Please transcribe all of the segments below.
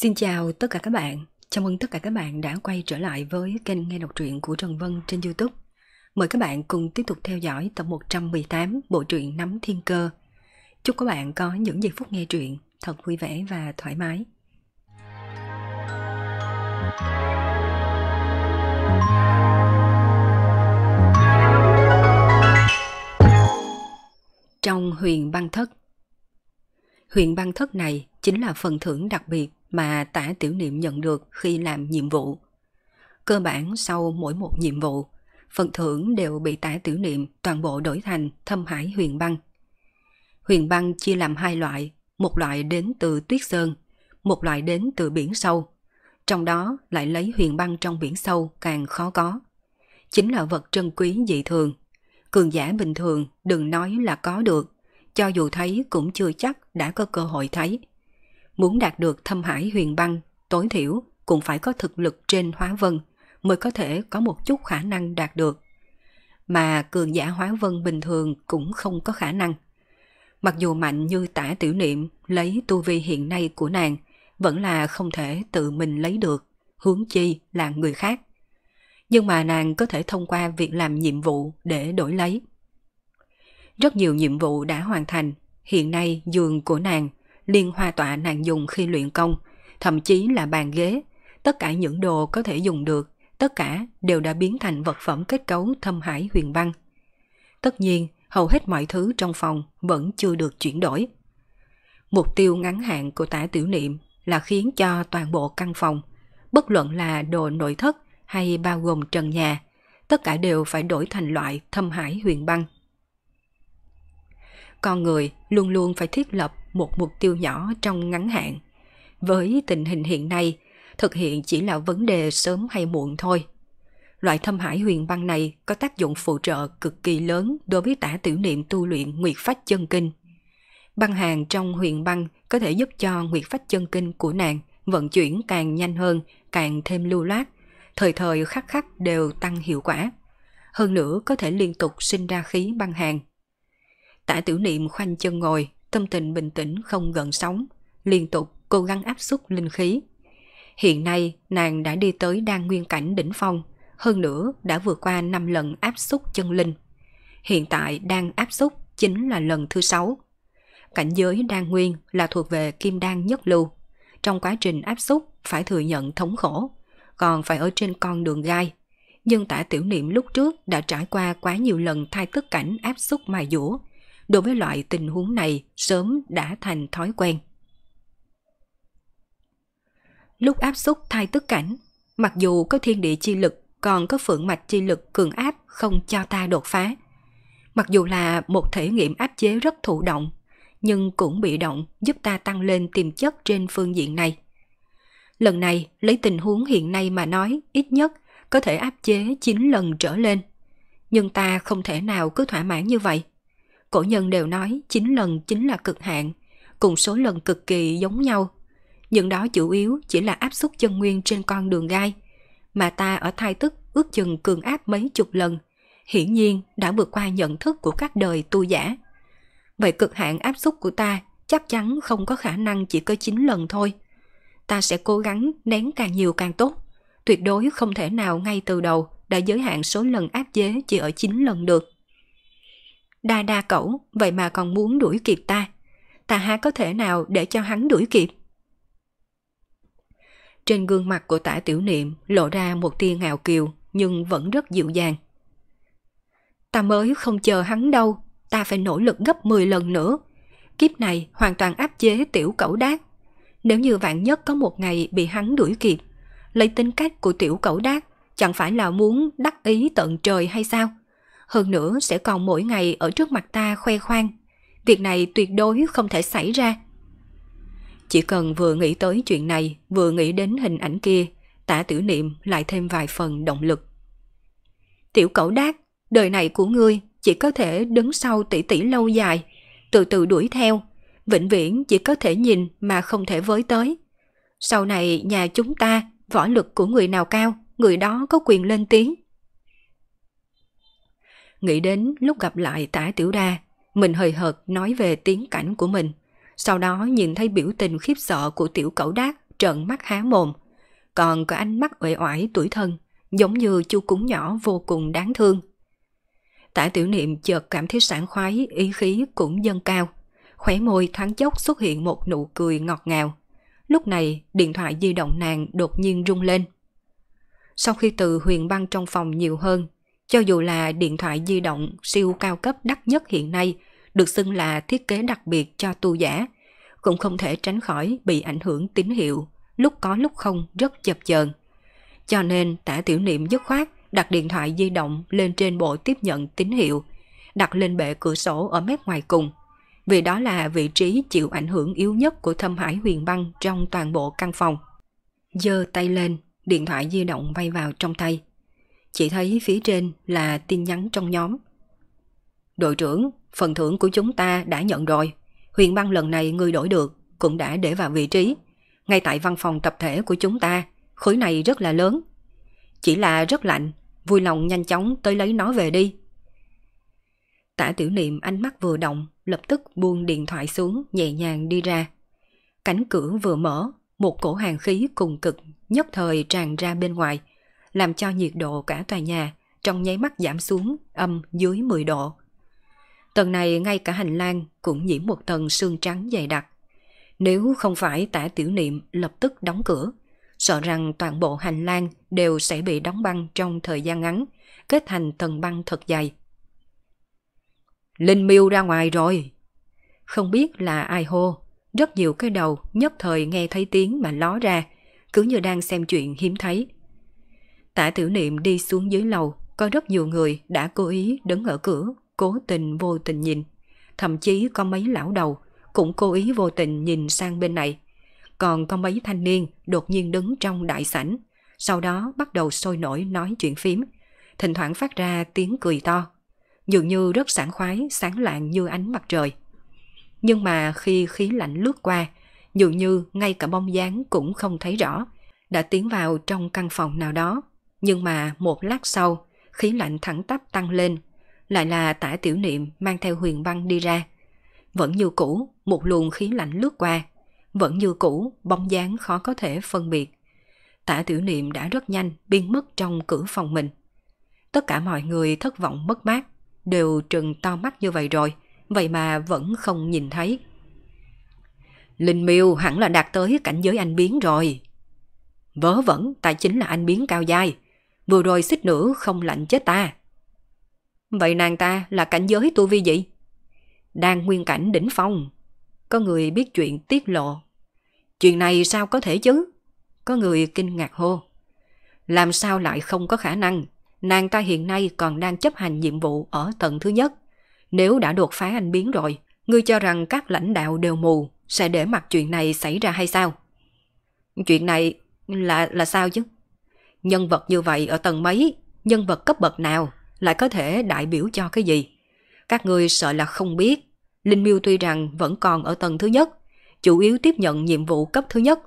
Xin chào tất cả các bạn. Chào mừng tất cả các bạn đã quay trở lại với kênh Nghe Đọc Truyện của Trần Vân trên Youtube. Mời các bạn cùng tiếp tục theo dõi tập 118 bộ truyện Nắm Thiên Cơ. Chúc các bạn có những giây phút nghe truyện thật vui vẻ và thoải mái. Trong huyền băng thất Huyền băng thất này chính là phần thưởng đặc biệt mà tả tiểu niệm nhận được khi làm nhiệm vụ. Cơ bản sau mỗi một nhiệm vụ, phần thưởng đều bị tả tiểu niệm toàn bộ đổi thành thâm hải huyền băng. Huyền băng chia làm hai loại, một loại đến từ tuyết sơn, một loại đến từ biển sâu. Trong đó lại lấy huyền băng trong biển sâu càng khó có. Chính là vật trân quý dị thường. Cường giả bình thường đừng nói là có được, cho dù thấy cũng chưa chắc đã có cơ hội thấy. Muốn đạt được thâm hải huyền băng, tối thiểu cũng phải có thực lực trên hóa vân mới có thể có một chút khả năng đạt được. Mà cường giả hóa vân bình thường cũng không có khả năng. Mặc dù mạnh như tả tiểu niệm lấy tu vi hiện nay của nàng vẫn là không thể tự mình lấy được, hướng chi là người khác. Nhưng mà nàng có thể thông qua việc làm nhiệm vụ để đổi lấy. Rất nhiều nhiệm vụ đã hoàn thành, hiện nay giường của nàng liên hoa tọa nàng dùng khi luyện công, thậm chí là bàn ghế. Tất cả những đồ có thể dùng được, tất cả đều đã biến thành vật phẩm kết cấu thâm hải huyền băng. Tất nhiên, hầu hết mọi thứ trong phòng vẫn chưa được chuyển đổi. Mục tiêu ngắn hạn của tả tiểu niệm là khiến cho toàn bộ căn phòng, bất luận là đồ nội thất hay bao gồm trần nhà, tất cả đều phải đổi thành loại thâm hải huyền băng. Con người luôn luôn phải thiết lập một mục tiêu nhỏ trong ngắn hạn. Với tình hình hiện nay, thực hiện chỉ là vấn đề sớm hay muộn thôi. Loại thâm hải huyền băng này có tác dụng phụ trợ cực kỳ lớn đối với tả tiểu niệm tu luyện nguyệt phách chân kinh. Băng hàng trong huyền băng có thể giúp cho nguyệt phách chân kinh của nàng vận chuyển càng nhanh hơn, càng thêm lưu loát, thời thời khắc khắc đều tăng hiệu quả. Hơn nữa có thể liên tục sinh ra khí băng hàng. Tả tiểu niệm khoanh chân ngồi, tâm tình bình tĩnh không gần sóng, liên tục cố gắng áp suất linh khí. Hiện nay, nàng đã đi tới đan nguyên cảnh đỉnh phong, hơn nữa đã vượt qua 5 lần áp suất chân linh. Hiện tại đang áp suất chính là lần thứ 6. Cảnh giới đan nguyên là thuộc về kim đan nhất lưu. Trong quá trình áp suất phải thừa nhận thống khổ, còn phải ở trên con đường gai. Nhưng tả tiểu niệm lúc trước đã trải qua quá nhiều lần thai tức cảnh áp suất mài dũa, đối với loại tình huống này sớm đã thành thói quen. Lúc áp xúc thai tức cảnh, mặc dù có thiên địa chi lực còn có phượng mạch chi lực cường áp không cho ta đột phá. Mặc dù là một thể nghiệm áp chế rất thụ động, nhưng cũng bị động giúp ta tăng lên tiềm chất trên phương diện này. Lần này, lấy tình huống hiện nay mà nói, ít nhất có thể áp chế 9 lần trở lên. Nhưng ta không thể nào cứ thỏa mãn như vậy cổ nhân đều nói 9 lần chính là cực hạn, cùng số lần cực kỳ giống nhau. Nhưng đó chủ yếu chỉ là áp suất chân nguyên trên con đường gai, mà ta ở thai tức ước chừng cường áp mấy chục lần, hiển nhiên đã vượt qua nhận thức của các đời tu giả. Vậy cực hạn áp suất của ta chắc chắn không có khả năng chỉ có 9 lần thôi. Ta sẽ cố gắng nén càng nhiều càng tốt, tuyệt đối không thể nào ngay từ đầu đã giới hạn số lần áp chế chỉ ở 9 lần được. Đa đa cẩu, vậy mà còn muốn đuổi kịp ta. Ta há có thể nào để cho hắn đuổi kịp? Trên gương mặt của tả tiểu niệm lộ ra một tia ngạo kiều nhưng vẫn rất dịu dàng. Ta mới không chờ hắn đâu, ta phải nỗ lực gấp 10 lần nữa. Kiếp này hoàn toàn áp chế tiểu cẩu đát. Nếu như vạn nhất có một ngày bị hắn đuổi kịp, lấy tính cách của tiểu cẩu đát chẳng phải là muốn đắc ý tận trời hay sao? hơn nữa sẽ còn mỗi ngày ở trước mặt ta khoe khoang. Việc này tuyệt đối không thể xảy ra. Chỉ cần vừa nghĩ tới chuyện này, vừa nghĩ đến hình ảnh kia, tả tử niệm lại thêm vài phần động lực. Tiểu cẩu đác đời này của ngươi chỉ có thể đứng sau tỷ tỷ lâu dài, từ từ đuổi theo, vĩnh viễn chỉ có thể nhìn mà không thể với tới. Sau này nhà chúng ta, võ lực của người nào cao, người đó có quyền lên tiếng. Nghĩ đến lúc gặp lại tả tiểu đa, mình hơi hợt nói về tiến cảnh của mình. Sau đó nhìn thấy biểu tình khiếp sợ của tiểu cẩu Đác, trợn mắt há mồm. Còn có ánh mắt uể oải tuổi thân, giống như chu cúng nhỏ vô cùng đáng thương. Tả tiểu niệm chợt cảm thấy sảng khoái, ý khí cũng dâng cao. khóe môi thoáng chốc xuất hiện một nụ cười ngọt ngào. Lúc này, điện thoại di động nàng đột nhiên rung lên. Sau khi từ huyền băng trong phòng nhiều hơn, cho dù là điện thoại di động siêu cao cấp đắt nhất hiện nay, được xưng là thiết kế đặc biệt cho tu giả, cũng không thể tránh khỏi bị ảnh hưởng tín hiệu, lúc có lúc không rất chập chờn. Cho nên tả tiểu niệm dứt khoát đặt điện thoại di động lên trên bộ tiếp nhận tín hiệu, đặt lên bệ cửa sổ ở mép ngoài cùng. Vì đó là vị trí chịu ảnh hưởng yếu nhất của thâm hải huyền băng trong toàn bộ căn phòng. Dơ tay lên, điện thoại di động bay vào trong tay. Chị thấy phía trên là tin nhắn trong nhóm. Đội trưởng, phần thưởng của chúng ta đã nhận rồi. Huyền băng lần này người đổi được cũng đã để vào vị trí. Ngay tại văn phòng tập thể của chúng ta, khối này rất là lớn. Chỉ là rất lạnh, vui lòng nhanh chóng tới lấy nó về đi. Tả tiểu niệm ánh mắt vừa động, lập tức buông điện thoại xuống nhẹ nhàng đi ra. Cánh cửa vừa mở, một cổ hàng khí cùng cực nhất thời tràn ra bên ngoài, làm cho nhiệt độ cả tòa nhà trong nháy mắt giảm xuống âm dưới 10 độ. Tầng này ngay cả hành lang cũng nhiễm một tầng sương trắng dày đặc. Nếu không phải tả tiểu niệm lập tức đóng cửa, sợ rằng toàn bộ hành lang đều sẽ bị đóng băng trong thời gian ngắn, kết thành tầng băng thật dày. Linh miêu ra ngoài rồi. Không biết là ai hô, rất nhiều cái đầu nhất thời nghe thấy tiếng mà ló ra, cứ như đang xem chuyện hiếm thấy. Tả tiểu niệm đi xuống dưới lầu, có rất nhiều người đã cố ý đứng ở cửa, cố tình vô tình nhìn. Thậm chí có mấy lão đầu cũng cố ý vô tình nhìn sang bên này. Còn có mấy thanh niên đột nhiên đứng trong đại sảnh, sau đó bắt đầu sôi nổi nói chuyện phím, thỉnh thoảng phát ra tiếng cười to. Dường như rất sảng khoái, sáng lạng như ánh mặt trời. Nhưng mà khi khí lạnh lướt qua, dường như ngay cả bóng dáng cũng không thấy rõ, đã tiến vào trong căn phòng nào đó, nhưng mà một lát sau, khí lạnh thẳng tắp tăng lên, lại là tả tiểu niệm mang theo huyền băng đi ra. Vẫn như cũ, một luồng khí lạnh lướt qua, vẫn như cũ, bóng dáng khó có thể phân biệt. Tả tiểu niệm đã rất nhanh biến mất trong cửa phòng mình. Tất cả mọi người thất vọng mất mát, đều trừng to mắt như vậy rồi, vậy mà vẫn không nhìn thấy. Linh miêu hẳn là đạt tới cảnh giới anh biến rồi. Vớ vẩn, tại chính là anh biến cao dai, vừa rồi xích nữa không lạnh chết ta. Vậy nàng ta là cảnh giới tu vi gì? Đang nguyên cảnh đỉnh phong. Có người biết chuyện tiết lộ. Chuyện này sao có thể chứ? Có người kinh ngạc hô. Làm sao lại không có khả năng? Nàng ta hiện nay còn đang chấp hành nhiệm vụ ở tầng thứ nhất. Nếu đã đột phá anh biến rồi, ngươi cho rằng các lãnh đạo đều mù, sẽ để mặc chuyện này xảy ra hay sao? Chuyện này là là sao chứ? Nhân vật như vậy ở tầng mấy, nhân vật cấp bậc nào lại có thể đại biểu cho cái gì? Các người sợ là không biết. Linh Miêu tuy rằng vẫn còn ở tầng thứ nhất, chủ yếu tiếp nhận nhiệm vụ cấp thứ nhất.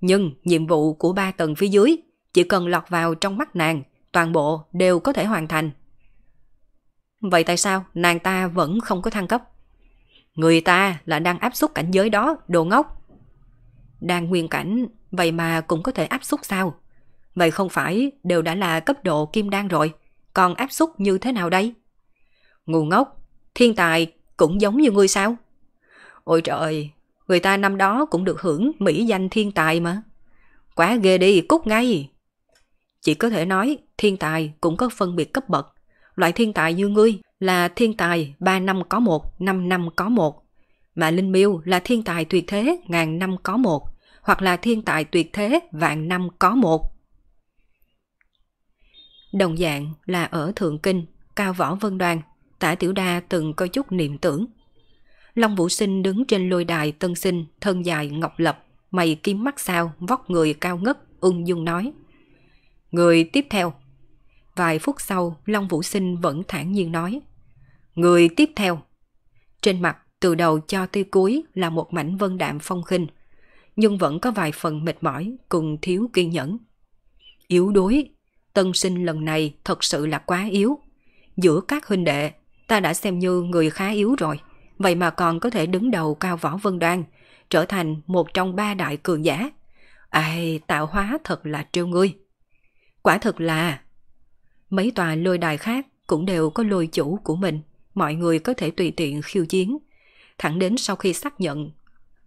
Nhưng nhiệm vụ của ba tầng phía dưới chỉ cần lọt vào trong mắt nàng, toàn bộ đều có thể hoàn thành. Vậy tại sao nàng ta vẫn không có thăng cấp? Người ta là đang áp suất cảnh giới đó, đồ ngốc. Đang nguyên cảnh, vậy mà cũng có thể áp suất sao? Vậy không phải đều đã là cấp độ kim đan rồi, còn áp xúc như thế nào đây? Ngu ngốc, thiên tài cũng giống như ngươi sao? Ôi trời, người ta năm đó cũng được hưởng mỹ danh thiên tài mà. Quá ghê đi, cút ngay. Chỉ có thể nói thiên tài cũng có phân biệt cấp bậc. Loại thiên tài như ngươi là thiên tài 3 năm có 1, 5 năm có 1. Mà Linh Miêu là thiên tài tuyệt thế ngàn năm có 1, hoặc là thiên tài tuyệt thế vạn năm có 1. Đồng dạng là ở Thượng Kinh, Cao Võ Vân Đoàn, Tả Tiểu Đa từng có chút niệm tưởng. Long Vũ Sinh đứng trên lôi đài tân sinh, thân dài ngọc lập, mày kiếm mắt sao, vóc người cao ngất, ung dung nói. Người tiếp theo. Vài phút sau, Long Vũ Sinh vẫn thản nhiên nói. Người tiếp theo. Trên mặt, từ đầu cho tới cuối là một mảnh vân đạm phong khinh, nhưng vẫn có vài phần mệt mỏi cùng thiếu kiên nhẫn. Yếu đuối tân sinh lần này thật sự là quá yếu. Giữa các huynh đệ, ta đã xem như người khá yếu rồi, vậy mà còn có thể đứng đầu cao võ vân đoan, trở thành một trong ba đại cường giả. Ai, tạo hóa thật là trêu ngươi. Quả thật là... Mấy tòa lôi đài khác cũng đều có lôi chủ của mình, mọi người có thể tùy tiện khiêu chiến. Thẳng đến sau khi xác nhận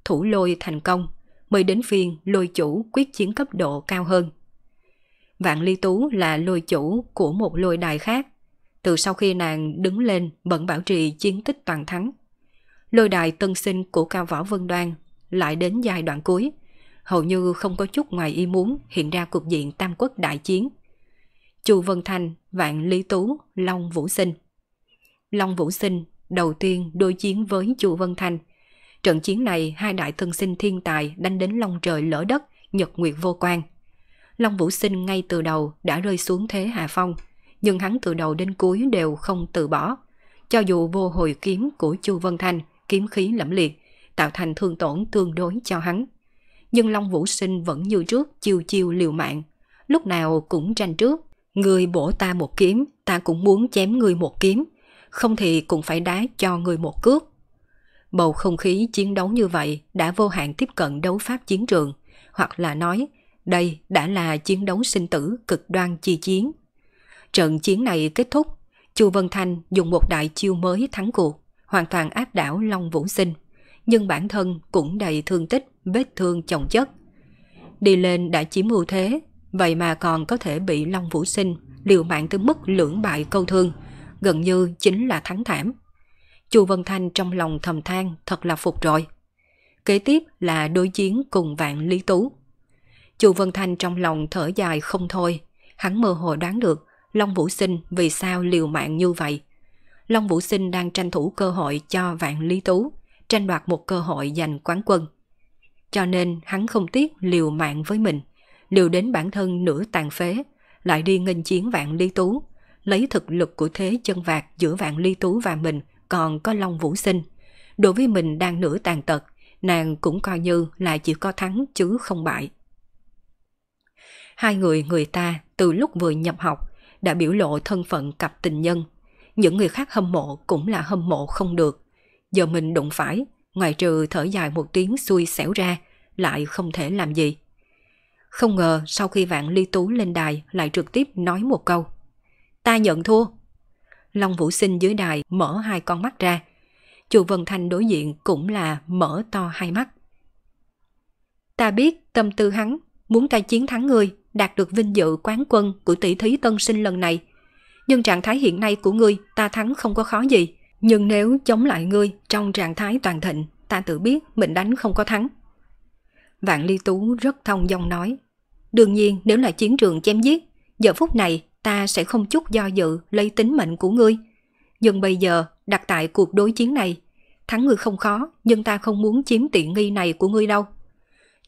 thủ lôi thành công, mới đến phiên lôi chủ quyết chiến cấp độ cao hơn. Vạn Ly Tú là lôi chủ của một lôi đài khác. Từ sau khi nàng đứng lên vẫn bảo trì chiến tích toàn thắng. Lôi đài tân sinh của Cao Võ Vân Đoan lại đến giai đoạn cuối. Hầu như không có chút ngoài ý muốn hiện ra cục diện tam quốc đại chiến. Chu Vân Thành, Vạn Lý Tú, Long Vũ Sinh. Long Vũ Sinh đầu tiên đối chiến với Chu Vân Thành. Trận chiến này hai đại thân sinh thiên tài đánh đến long trời lỡ đất, nhật nguyệt vô quan. Long Vũ Sinh ngay từ đầu đã rơi xuống thế hạ phong, nhưng hắn từ đầu đến cuối đều không từ bỏ. Cho dù vô hồi kiếm của Chu Vân Thanh, kiếm khí lẫm liệt, tạo thành thương tổn tương đối cho hắn. Nhưng Long Vũ Sinh vẫn như trước chiêu chiêu liều mạng, lúc nào cũng tranh trước. Người bổ ta một kiếm, ta cũng muốn chém người một kiếm, không thì cũng phải đá cho người một cước. Bầu không khí chiến đấu như vậy đã vô hạn tiếp cận đấu pháp chiến trường, hoặc là nói đây đã là chiến đấu sinh tử cực đoan chi chiến. Trận chiến này kết thúc, Chu Vân Thanh dùng một đại chiêu mới thắng cuộc, hoàn toàn áp đảo Long Vũ Sinh, nhưng bản thân cũng đầy thương tích, vết thương chồng chất. Đi lên đã chiếm ưu thế, vậy mà còn có thể bị Long Vũ Sinh liều mạng tới mức lưỡng bại câu thương, gần như chính là thắng thảm. Chu Vân Thanh trong lòng thầm than thật là phục rồi. Kế tiếp là đối chiến cùng vạn Lý Tú. Chu Vân Thanh trong lòng thở dài không thôi. Hắn mơ hồ đoán được Long Vũ Sinh vì sao liều mạng như vậy. Long Vũ Sinh đang tranh thủ cơ hội cho Vạn Lý Tú, tranh đoạt một cơ hội giành quán quân. Cho nên hắn không tiếc liều mạng với mình, liều đến bản thân nửa tàn phế, lại đi nghênh chiến Vạn Lý Tú, lấy thực lực của thế chân vạc giữa Vạn Lý Tú và mình còn có Long Vũ Sinh. Đối với mình đang nửa tàn tật, nàng cũng coi như là chỉ có thắng chứ không bại. Hai người người ta từ lúc vừa nhập học đã biểu lộ thân phận cặp tình nhân. Những người khác hâm mộ cũng là hâm mộ không được. Giờ mình đụng phải, ngoài trừ thở dài một tiếng xui xẻo ra, lại không thể làm gì. Không ngờ sau khi vạn ly tú lên đài lại trực tiếp nói một câu. Ta nhận thua. Long Vũ Sinh dưới đài mở hai con mắt ra. chu Vân Thanh đối diện cũng là mở to hai mắt. Ta biết tâm tư hắn, muốn ta chiến thắng ngươi đạt được vinh dự quán quân của tỷ thí tân sinh lần này. Nhưng trạng thái hiện nay của ngươi ta thắng không có khó gì. Nhưng nếu chống lại ngươi trong trạng thái toàn thịnh, ta tự biết mình đánh không có thắng. Vạn Ly Tú rất thông dong nói. Đương nhiên nếu là chiến trường chém giết, giờ phút này ta sẽ không chút do dự lấy tính mệnh của ngươi. Nhưng bây giờ, đặt tại cuộc đối chiến này, thắng ngươi không khó, nhưng ta không muốn chiếm tiện nghi này của ngươi đâu.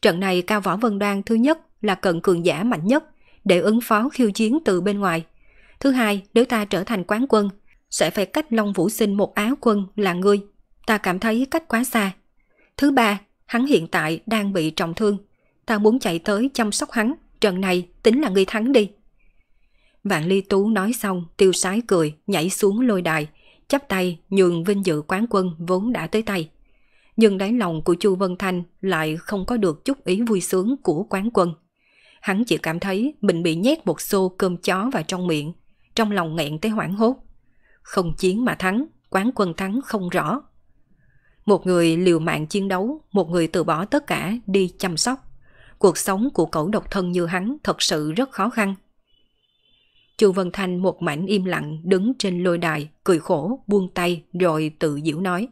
Trận này Cao Võ Vân Đoan thứ nhất là cận cường giả mạnh nhất để ứng phó khiêu chiến từ bên ngoài. Thứ hai, nếu ta trở thành quán quân, sẽ phải cách Long Vũ Sinh một áo quân là ngươi. Ta cảm thấy cách quá xa. Thứ ba, hắn hiện tại đang bị trọng thương. Ta muốn chạy tới chăm sóc hắn, trận này tính là ngươi thắng đi. Vạn Ly Tú nói xong, tiêu sái cười, nhảy xuống lôi đài, chắp tay nhường vinh dự quán quân vốn đã tới tay. Nhưng đáy lòng của Chu Vân Thanh lại không có được chút ý vui sướng của quán quân hắn chỉ cảm thấy mình bị nhét một xô cơm chó vào trong miệng, trong lòng nghẹn tới hoảng hốt. Không chiến mà thắng, quán quân thắng không rõ. Một người liều mạng chiến đấu, một người từ bỏ tất cả đi chăm sóc. Cuộc sống của cậu độc thân như hắn thật sự rất khó khăn. Chu Vân Thanh một mảnh im lặng đứng trên lôi đài, cười khổ, buông tay rồi tự diễu nói.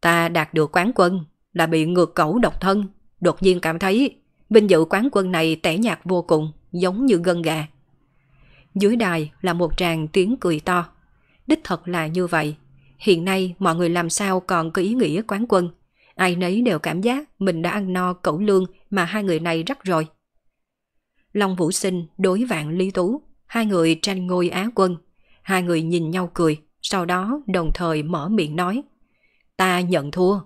Ta đạt được quán quân là bị ngược cẩu độc thân, đột nhiên cảm thấy Vinh dự quán quân này tẻ nhạt vô cùng, giống như gân gà. Dưới đài là một tràng tiếng cười to. Đích thật là như vậy. Hiện nay mọi người làm sao còn có ý nghĩa quán quân. Ai nấy đều cảm giác mình đã ăn no cẩu lương mà hai người này rắc rồi. Long Vũ Sinh đối vạn Lý Tú, hai người tranh ngôi Á quân. Hai người nhìn nhau cười, sau đó đồng thời mở miệng nói. Ta nhận thua.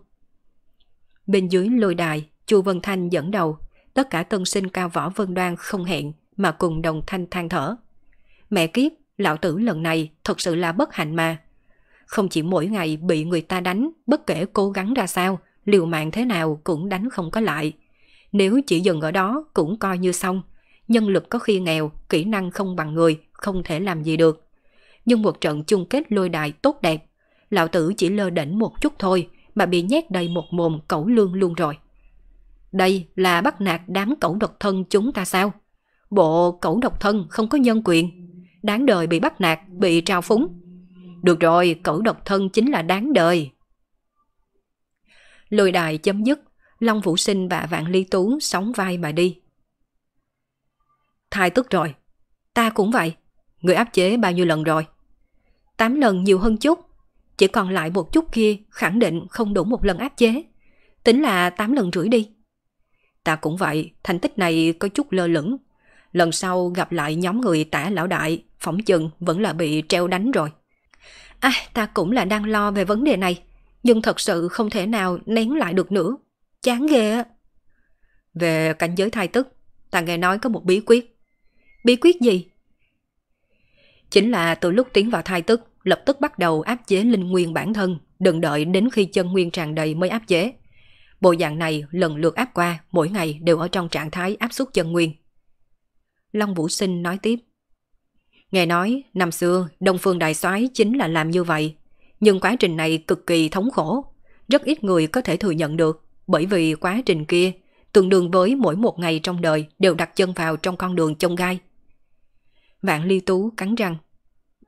Bên dưới lôi đài, Chu Vân Thanh dẫn đầu tất cả tân sinh cao võ vân đoan không hẹn mà cùng đồng thanh than thở. Mẹ kiếp, lão tử lần này thật sự là bất hạnh mà. Không chỉ mỗi ngày bị người ta đánh, bất kể cố gắng ra sao, liều mạng thế nào cũng đánh không có lại. Nếu chỉ dừng ở đó cũng coi như xong. Nhân lực có khi nghèo, kỹ năng không bằng người, không thể làm gì được. Nhưng một trận chung kết lôi đài tốt đẹp, lão tử chỉ lơ đỉnh một chút thôi mà bị nhét đầy một mồm cẩu lương luôn rồi. Đây là bắt nạt đám cẩu độc thân chúng ta sao? Bộ cẩu độc thân không có nhân quyền. Đáng đời bị bắt nạt, bị trao phúng. Được rồi, cẩu độc thân chính là đáng đời. Lôi đài chấm dứt, Long Vũ Sinh và Vạn Ly Tú sóng vai mà đi. Thai tức rồi, ta cũng vậy. Người áp chế bao nhiêu lần rồi? Tám lần nhiều hơn chút, chỉ còn lại một chút kia khẳng định không đủ một lần áp chế. Tính là tám lần rưỡi đi. Ta cũng vậy, thành tích này có chút lơ lửng. Lần sau gặp lại nhóm người tả lão đại, phỏng chừng vẫn là bị treo đánh rồi. À, ta cũng là đang lo về vấn đề này, nhưng thật sự không thể nào nén lại được nữa. Chán ghê á. Về cảnh giới thai tức, ta nghe nói có một bí quyết. Bí quyết gì? Chính là từ lúc tiến vào thai tức, lập tức bắt đầu áp chế linh nguyên bản thân, đừng đợi đến khi chân nguyên tràn đầy mới áp chế. Bộ dạng này lần lượt áp qua, mỗi ngày đều ở trong trạng thái áp suất chân nguyên. Long Vũ Sinh nói tiếp. Nghe nói, năm xưa, Đông Phương Đại soái chính là làm như vậy. Nhưng quá trình này cực kỳ thống khổ. Rất ít người có thể thừa nhận được, bởi vì quá trình kia tương đương với mỗi một ngày trong đời đều đặt chân vào trong con đường chông gai. Vạn Ly Tú cắn răng.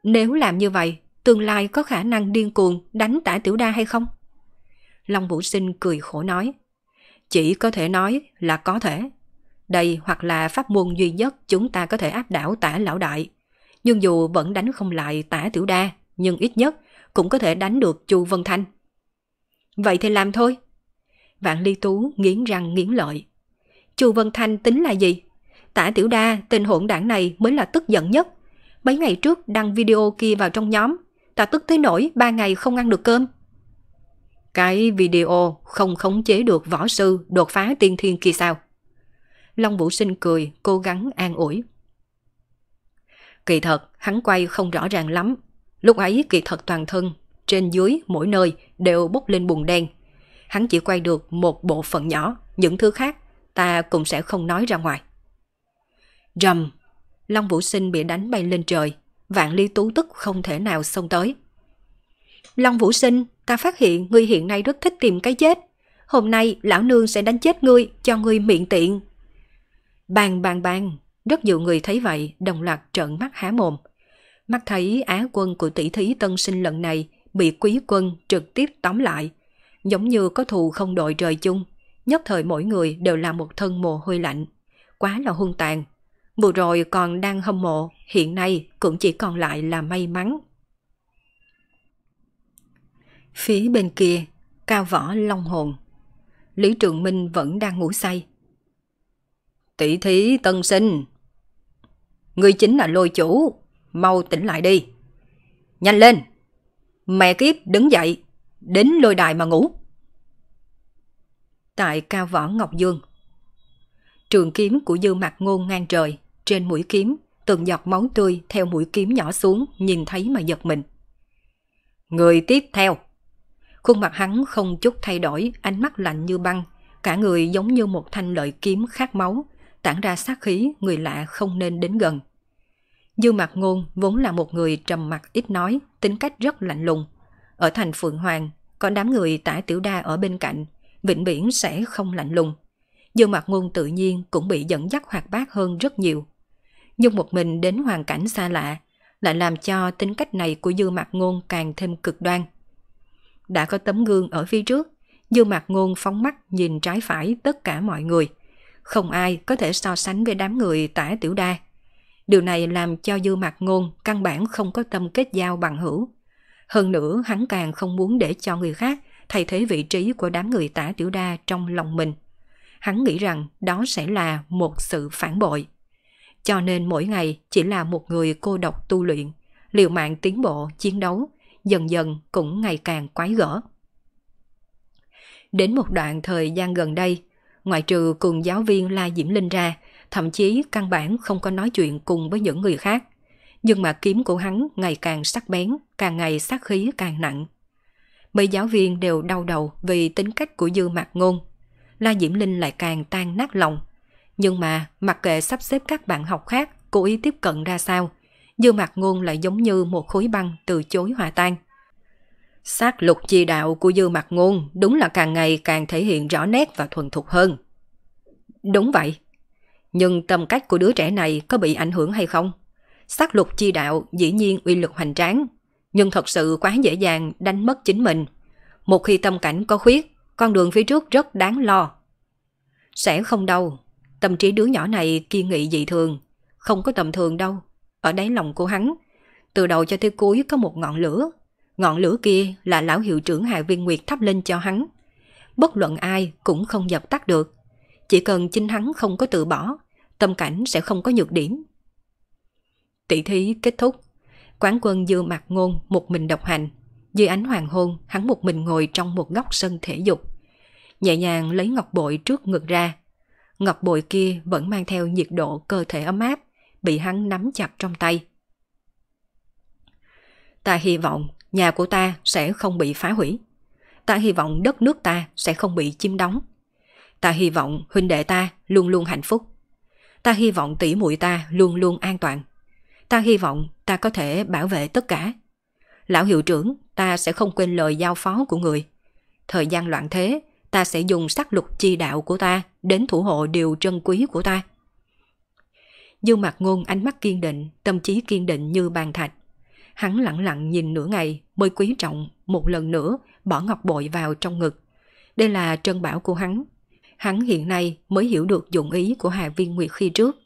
Nếu làm như vậy, tương lai có khả năng điên cuồng đánh tả tiểu đa hay không? Long Vũ Sinh cười khổ nói. Chỉ có thể nói là có thể. Đây hoặc là pháp môn duy nhất chúng ta có thể áp đảo tả lão đại. Nhưng dù vẫn đánh không lại tả tiểu đa, nhưng ít nhất cũng có thể đánh được Chu Vân Thanh. Vậy thì làm thôi. Vạn Ly Tú nghiến răng nghiến lợi. Chu Vân Thanh tính là gì? Tả Tiểu Đa, tình hỗn đảng này mới là tức giận nhất. Mấy ngày trước đăng video kia vào trong nhóm, ta tức tới nổi ba ngày không ăn được cơm. Cái video không khống chế được võ sư đột phá tiên thiên kia sao? Long Vũ Sinh cười, cố gắng an ủi. Kỳ thật, hắn quay không rõ ràng lắm. Lúc ấy kỳ thật toàn thân, trên dưới, mỗi nơi đều bốc lên bùn đen. Hắn chỉ quay được một bộ phận nhỏ, những thứ khác ta cũng sẽ không nói ra ngoài. Rầm, Long Vũ Sinh bị đánh bay lên trời, vạn ly tú tức không thể nào xông tới. Long Vũ Sinh, ta phát hiện ngươi hiện nay rất thích tìm cái chết. Hôm nay lão nương sẽ đánh chết ngươi, cho ngươi miệng tiện. Bàn bàn bàn, rất nhiều người thấy vậy, đồng loạt trợn mắt há mồm. Mắt thấy á quân của tỷ thí tân sinh lần này bị quý quân trực tiếp tóm lại, giống như có thù không đội trời chung. Nhất thời mỗi người đều là một thân mồ hôi lạnh. Quá là hung tàn. Vừa rồi còn đang hâm mộ, hiện nay cũng chỉ còn lại là may mắn Phía bên kia, cao võ long hồn. Lý Trường Minh vẫn đang ngủ say. Tỷ thí tân sinh. Người chính là lôi chủ, mau tỉnh lại đi. Nhanh lên! Mẹ kiếp đứng dậy, đến lôi đài mà ngủ. Tại cao võ Ngọc Dương. Trường kiếm của dư mặt ngôn ngang trời, trên mũi kiếm, từng giọt máu tươi theo mũi kiếm nhỏ xuống, nhìn thấy mà giật mình. Người tiếp theo Khuôn mặt hắn không chút thay đổi, ánh mắt lạnh như băng, cả người giống như một thanh lợi kiếm khát máu, tản ra sát khí người lạ không nên đến gần. Dư Mạc Ngôn vốn là một người trầm mặc ít nói, tính cách rất lạnh lùng. Ở thành Phượng Hoàng, có đám người tả tiểu đa ở bên cạnh, vĩnh viễn sẽ không lạnh lùng. Dư Mạc Ngôn tự nhiên cũng bị dẫn dắt hoạt bát hơn rất nhiều. Nhưng một mình đến hoàn cảnh xa lạ, lại làm cho tính cách này của Dư Mạc Ngôn càng thêm cực đoan đã có tấm gương ở phía trước, Dương Mạc Ngôn phóng mắt nhìn trái phải tất cả mọi người. Không ai có thể so sánh với đám người tả tiểu đa. Điều này làm cho Dư Mạc Ngôn căn bản không có tâm kết giao bằng hữu. Hơn nữa, hắn càng không muốn để cho người khác thay thế vị trí của đám người tả tiểu đa trong lòng mình. Hắn nghĩ rằng đó sẽ là một sự phản bội. Cho nên mỗi ngày chỉ là một người cô độc tu luyện, liều mạng tiến bộ, chiến đấu, dần dần cũng ngày càng quái gở. Đến một đoạn thời gian gần đây, ngoại trừ cùng giáo viên La Diễm Linh ra, thậm chí căn bản không có nói chuyện cùng với những người khác. Nhưng mà kiếm của hắn ngày càng sắc bén, càng ngày sát khí càng nặng. Mấy giáo viên đều đau đầu vì tính cách của Dư Mạc Ngôn. La Diễm Linh lại càng tan nát lòng. Nhưng mà, mặc kệ sắp xếp các bạn học khác cố ý tiếp cận ra sao, Dương Mạc Ngôn lại giống như một khối băng từ chối hòa tan. Sát lục chi đạo của Dương Mạc Ngôn đúng là càng ngày càng thể hiện rõ nét và thuần thục hơn. Đúng vậy. Nhưng tâm cách của đứa trẻ này có bị ảnh hưởng hay không? Sát lục chi đạo dĩ nhiên uy lực hoành tráng, nhưng thật sự quá dễ dàng đánh mất chính mình. Một khi tâm cảnh có khuyết, con đường phía trước rất đáng lo. Sẽ không đâu, tâm trí đứa nhỏ này kiên nghị dị thường, không có tầm thường đâu ở đáy lòng của hắn. Từ đầu cho tới cuối có một ngọn lửa. Ngọn lửa kia là lão hiệu trưởng Hạ Viên Nguyệt thắp lên cho hắn. Bất luận ai cũng không dập tắt được. Chỉ cần chính hắn không có tự bỏ, tâm cảnh sẽ không có nhược điểm. Tỷ thí kết thúc. Quán quân dư mặt ngôn một mình độc hành. Dưới ánh hoàng hôn, hắn một mình ngồi trong một góc sân thể dục. Nhẹ nhàng lấy ngọc bội trước ngực ra. Ngọc bội kia vẫn mang theo nhiệt độ cơ thể ấm áp bị hắn nắm chặt trong tay. Ta hy vọng nhà của ta sẽ không bị phá hủy. Ta hy vọng đất nước ta sẽ không bị chiếm đóng. Ta hy vọng huynh đệ ta luôn luôn hạnh phúc. Ta hy vọng tỷ muội ta luôn luôn an toàn. Ta hy vọng ta có thể bảo vệ tất cả. Lão hiệu trưởng, ta sẽ không quên lời giao phó của người. Thời gian loạn thế, ta sẽ dùng sắc lục chi đạo của ta đến thủ hộ điều trân quý của ta. Dương mặt ngôn ánh mắt kiên định, tâm trí kiên định như bàn thạch. Hắn lặng lặng nhìn nửa ngày mới quý trọng một lần nữa bỏ ngọc bội vào trong ngực. Đây là trân bảo của hắn. Hắn hiện nay mới hiểu được dụng ý của Hà Viên Nguyệt khi trước.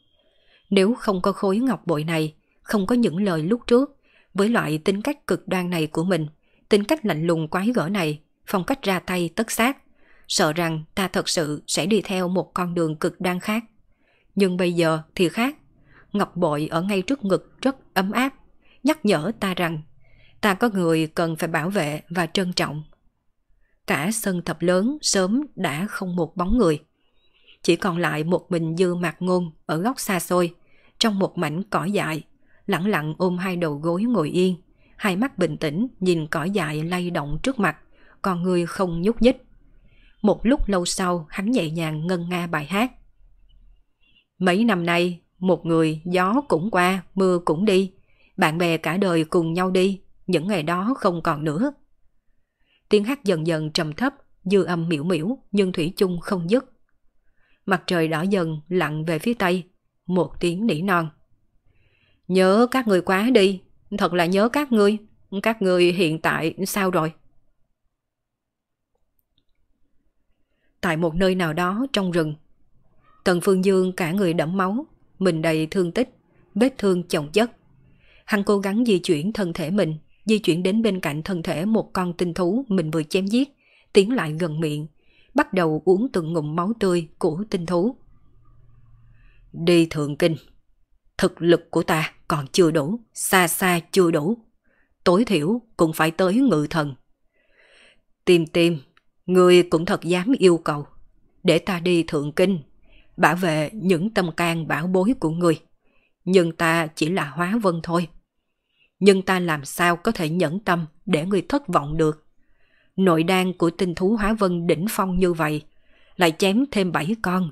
Nếu không có khối ngọc bội này, không có những lời lúc trước, với loại tính cách cực đoan này của mình, tính cách lạnh lùng quái gở này, phong cách ra tay tất sát, sợ rằng ta thật sự sẽ đi theo một con đường cực đoan khác. Nhưng bây giờ thì khác, ngọc bội ở ngay trước ngực rất ấm áp, nhắc nhở ta rằng ta có người cần phải bảo vệ và trân trọng. Cả sân thập lớn sớm đã không một bóng người. Chỉ còn lại một mình dư mạc ngôn ở góc xa xôi, trong một mảnh cỏ dại, lặng lặng ôm hai đầu gối ngồi yên, hai mắt bình tĩnh nhìn cỏ dại lay động trước mặt, còn người không nhúc nhích. Một lúc lâu sau, hắn nhẹ nhàng ngân nga bài hát. Mấy năm nay, một người gió cũng qua, mưa cũng đi. Bạn bè cả đời cùng nhau đi, những ngày đó không còn nữa. Tiếng hát dần dần trầm thấp, dư âm miễu miễu nhưng thủy chung không dứt. Mặt trời đỏ dần lặn về phía tây, một tiếng nỉ non. Nhớ các người quá đi, thật là nhớ các ngươi, các người hiện tại sao rồi? Tại một nơi nào đó trong rừng, Tần Phương Dương cả người đẫm máu, mình đầy thương tích, vết thương chồng chất. Hắn cố gắng di chuyển thân thể mình, di chuyển đến bên cạnh thân thể một con tinh thú mình vừa chém giết, tiến lại gần miệng, bắt đầu uống từng ngụm máu tươi của tinh thú. Đi thượng kinh, thực lực của ta còn chưa đủ, xa xa chưa đủ. Tối thiểu cũng phải tới ngự thần. Tìm tìm, người cũng thật dám yêu cầu. Để ta đi thượng kinh bảo vệ những tâm can bảo bối của người. Nhưng ta chỉ là hóa vân thôi. Nhưng ta làm sao có thể nhẫn tâm để người thất vọng được. Nội đan của tinh thú hóa vân đỉnh phong như vậy, lại chém thêm bảy con.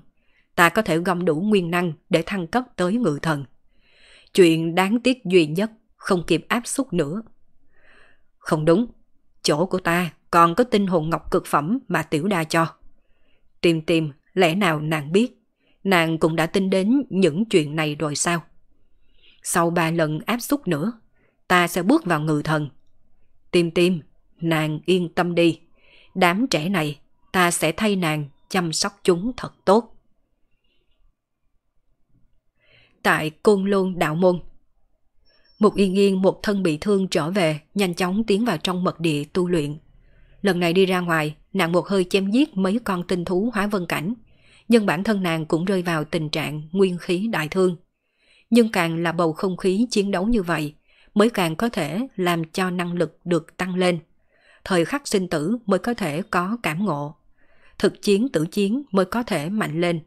Ta có thể gom đủ nguyên năng để thăng cấp tới ngự thần. Chuyện đáng tiếc duy nhất không kịp áp suất nữa. Không đúng, chỗ của ta còn có tinh hồn ngọc cực phẩm mà tiểu đa cho. Tìm tìm, lẽ nào nàng biết nàng cũng đã tin đến những chuyện này rồi sao? Sau ba lần áp xúc nữa, ta sẽ bước vào ngự thần. Tim tim, nàng yên tâm đi. Đám trẻ này, ta sẽ thay nàng chăm sóc chúng thật tốt. Tại Côn Lôn Đạo Môn Một yên yên một thân bị thương trở về, nhanh chóng tiến vào trong mật địa tu luyện. Lần này đi ra ngoài, nàng một hơi chém giết mấy con tinh thú hóa vân cảnh, nhưng bản thân nàng cũng rơi vào tình trạng nguyên khí đại thương. Nhưng càng là bầu không khí chiến đấu như vậy, mới càng có thể làm cho năng lực được tăng lên. Thời khắc sinh tử mới có thể có cảm ngộ. Thực chiến tử chiến mới có thể mạnh lên.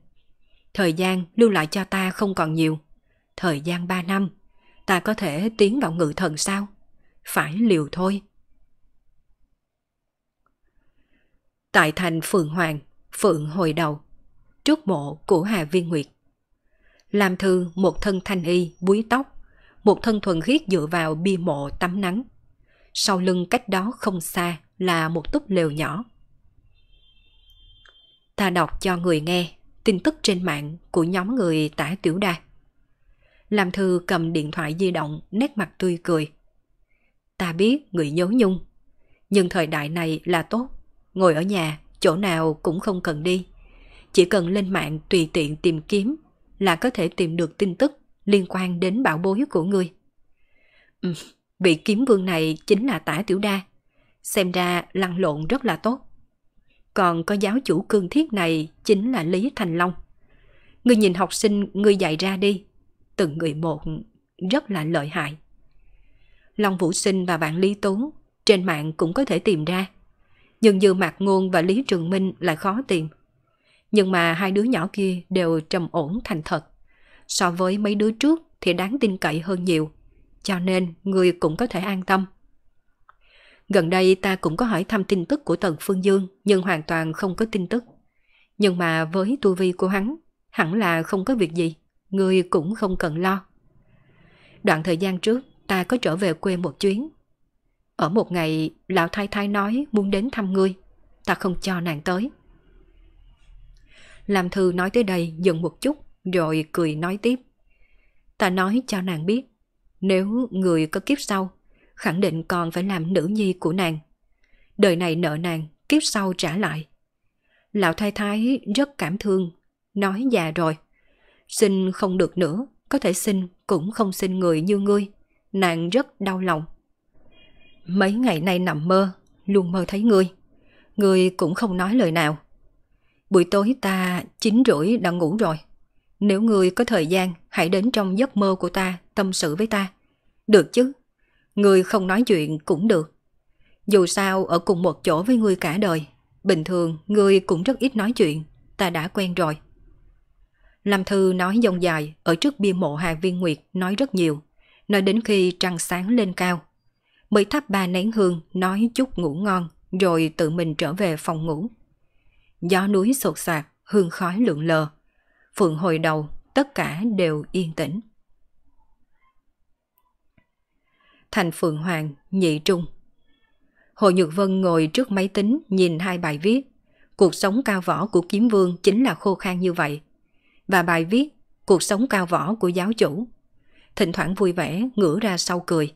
Thời gian lưu lại cho ta không còn nhiều. Thời gian 3 năm, ta có thể tiến vào ngự thần sao? Phải liều thôi. Tại thành Phượng Hoàng, Phượng hồi đầu, trước mộ của Hà Viên Nguyệt. Làm thư một thân thanh y búi tóc, một thân thuần khiết dựa vào bia mộ tắm nắng. Sau lưng cách đó không xa là một túp lều nhỏ. Ta đọc cho người nghe tin tức trên mạng của nhóm người tả tiểu đa. Làm thư cầm điện thoại di động nét mặt tươi cười. Ta biết người nhớ nhung, nhưng thời đại này là tốt, ngồi ở nhà chỗ nào cũng không cần đi chỉ cần lên mạng tùy tiện tìm kiếm là có thể tìm được tin tức liên quan đến bảo bối của người. Ừ, vị kiếm vương này chính là tả tiểu đa. Xem ra lăn lộn rất là tốt. Còn có giáo chủ cương thiết này chính là Lý Thành Long. Ngươi nhìn học sinh ngươi dạy ra đi. Từng người một rất là lợi hại. Long Vũ Sinh và bạn Lý Tú trên mạng cũng có thể tìm ra. Nhưng dư Mạc Ngôn và Lý Trường Minh lại khó tìm nhưng mà hai đứa nhỏ kia đều trầm ổn thành thật. So với mấy đứa trước thì đáng tin cậy hơn nhiều, cho nên người cũng có thể an tâm. Gần đây ta cũng có hỏi thăm tin tức của Tần Phương Dương nhưng hoàn toàn không có tin tức. Nhưng mà với tu vi của hắn, hẳn là không có việc gì, người cũng không cần lo. Đoạn thời gian trước, ta có trở về quê một chuyến. Ở một ngày, lão thái thái nói muốn đến thăm ngươi, ta không cho nàng tới. Làm thư nói tới đây dừng một chút, rồi cười nói tiếp. Ta nói cho nàng biết, nếu người có kiếp sau, khẳng định còn phải làm nữ nhi của nàng. Đời này nợ nàng, kiếp sau trả lại. Lão thái thái rất cảm thương, nói già rồi. Xin không được nữa, có thể xin cũng không xin người như ngươi. Nàng rất đau lòng. Mấy ngày nay nằm mơ, luôn mơ thấy ngươi. Ngươi cũng không nói lời nào buổi tối ta chín rưỡi đã ngủ rồi. Nếu ngươi có thời gian, hãy đến trong giấc mơ của ta tâm sự với ta. Được chứ? Ngươi không nói chuyện cũng được. Dù sao ở cùng một chỗ với ngươi cả đời, bình thường ngươi cũng rất ít nói chuyện, ta đã quen rồi. Lâm Thư nói dông dài ở trước bia mộ Hà Viên Nguyệt nói rất nhiều, nói đến khi trăng sáng lên cao. Mới thắp ba nén hương nói chút ngủ ngon rồi tự mình trở về phòng ngủ gió núi sột sạt hương khói lượn lờ. Phượng hồi đầu, tất cả đều yên tĩnh. Thành Phượng Hoàng, Nhị Trung Hồ Nhược Vân ngồi trước máy tính nhìn hai bài viết. Cuộc sống cao võ của kiếm vương chính là khô khan như vậy. Và bài viết Cuộc sống cao võ của giáo chủ. Thỉnh thoảng vui vẻ ngửa ra sau cười.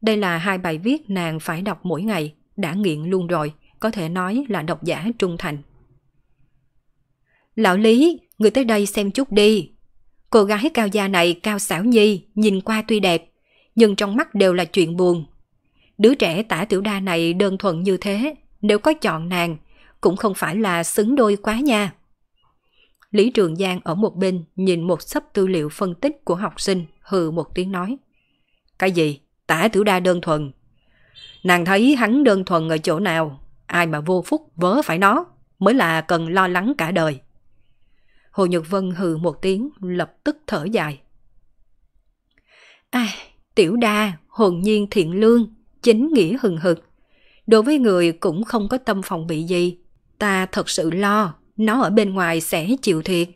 Đây là hai bài viết nàng phải đọc mỗi ngày, đã nghiện luôn rồi, có thể nói là độc giả trung thành. Lão Lý, người tới đây xem chút đi. Cô gái cao da này cao xảo nhi, nhìn qua tuy đẹp, nhưng trong mắt đều là chuyện buồn. Đứa trẻ tả tiểu đa này đơn thuần như thế, nếu có chọn nàng, cũng không phải là xứng đôi quá nha. Lý Trường Giang ở một bên nhìn một sấp tư liệu phân tích của học sinh, hừ một tiếng nói. Cái gì? Tả tiểu đa đơn thuần. Nàng thấy hắn đơn thuần ở chỗ nào, ai mà vô phúc vớ phải nó, mới là cần lo lắng cả đời. Hồ Nhật Vân hừ một tiếng, lập tức thở dài. Ai, à, tiểu đa, hồn nhiên thiện lương, chính nghĩa hừng hực. Đối với người cũng không có tâm phòng bị gì, ta thật sự lo, nó ở bên ngoài sẽ chịu thiệt.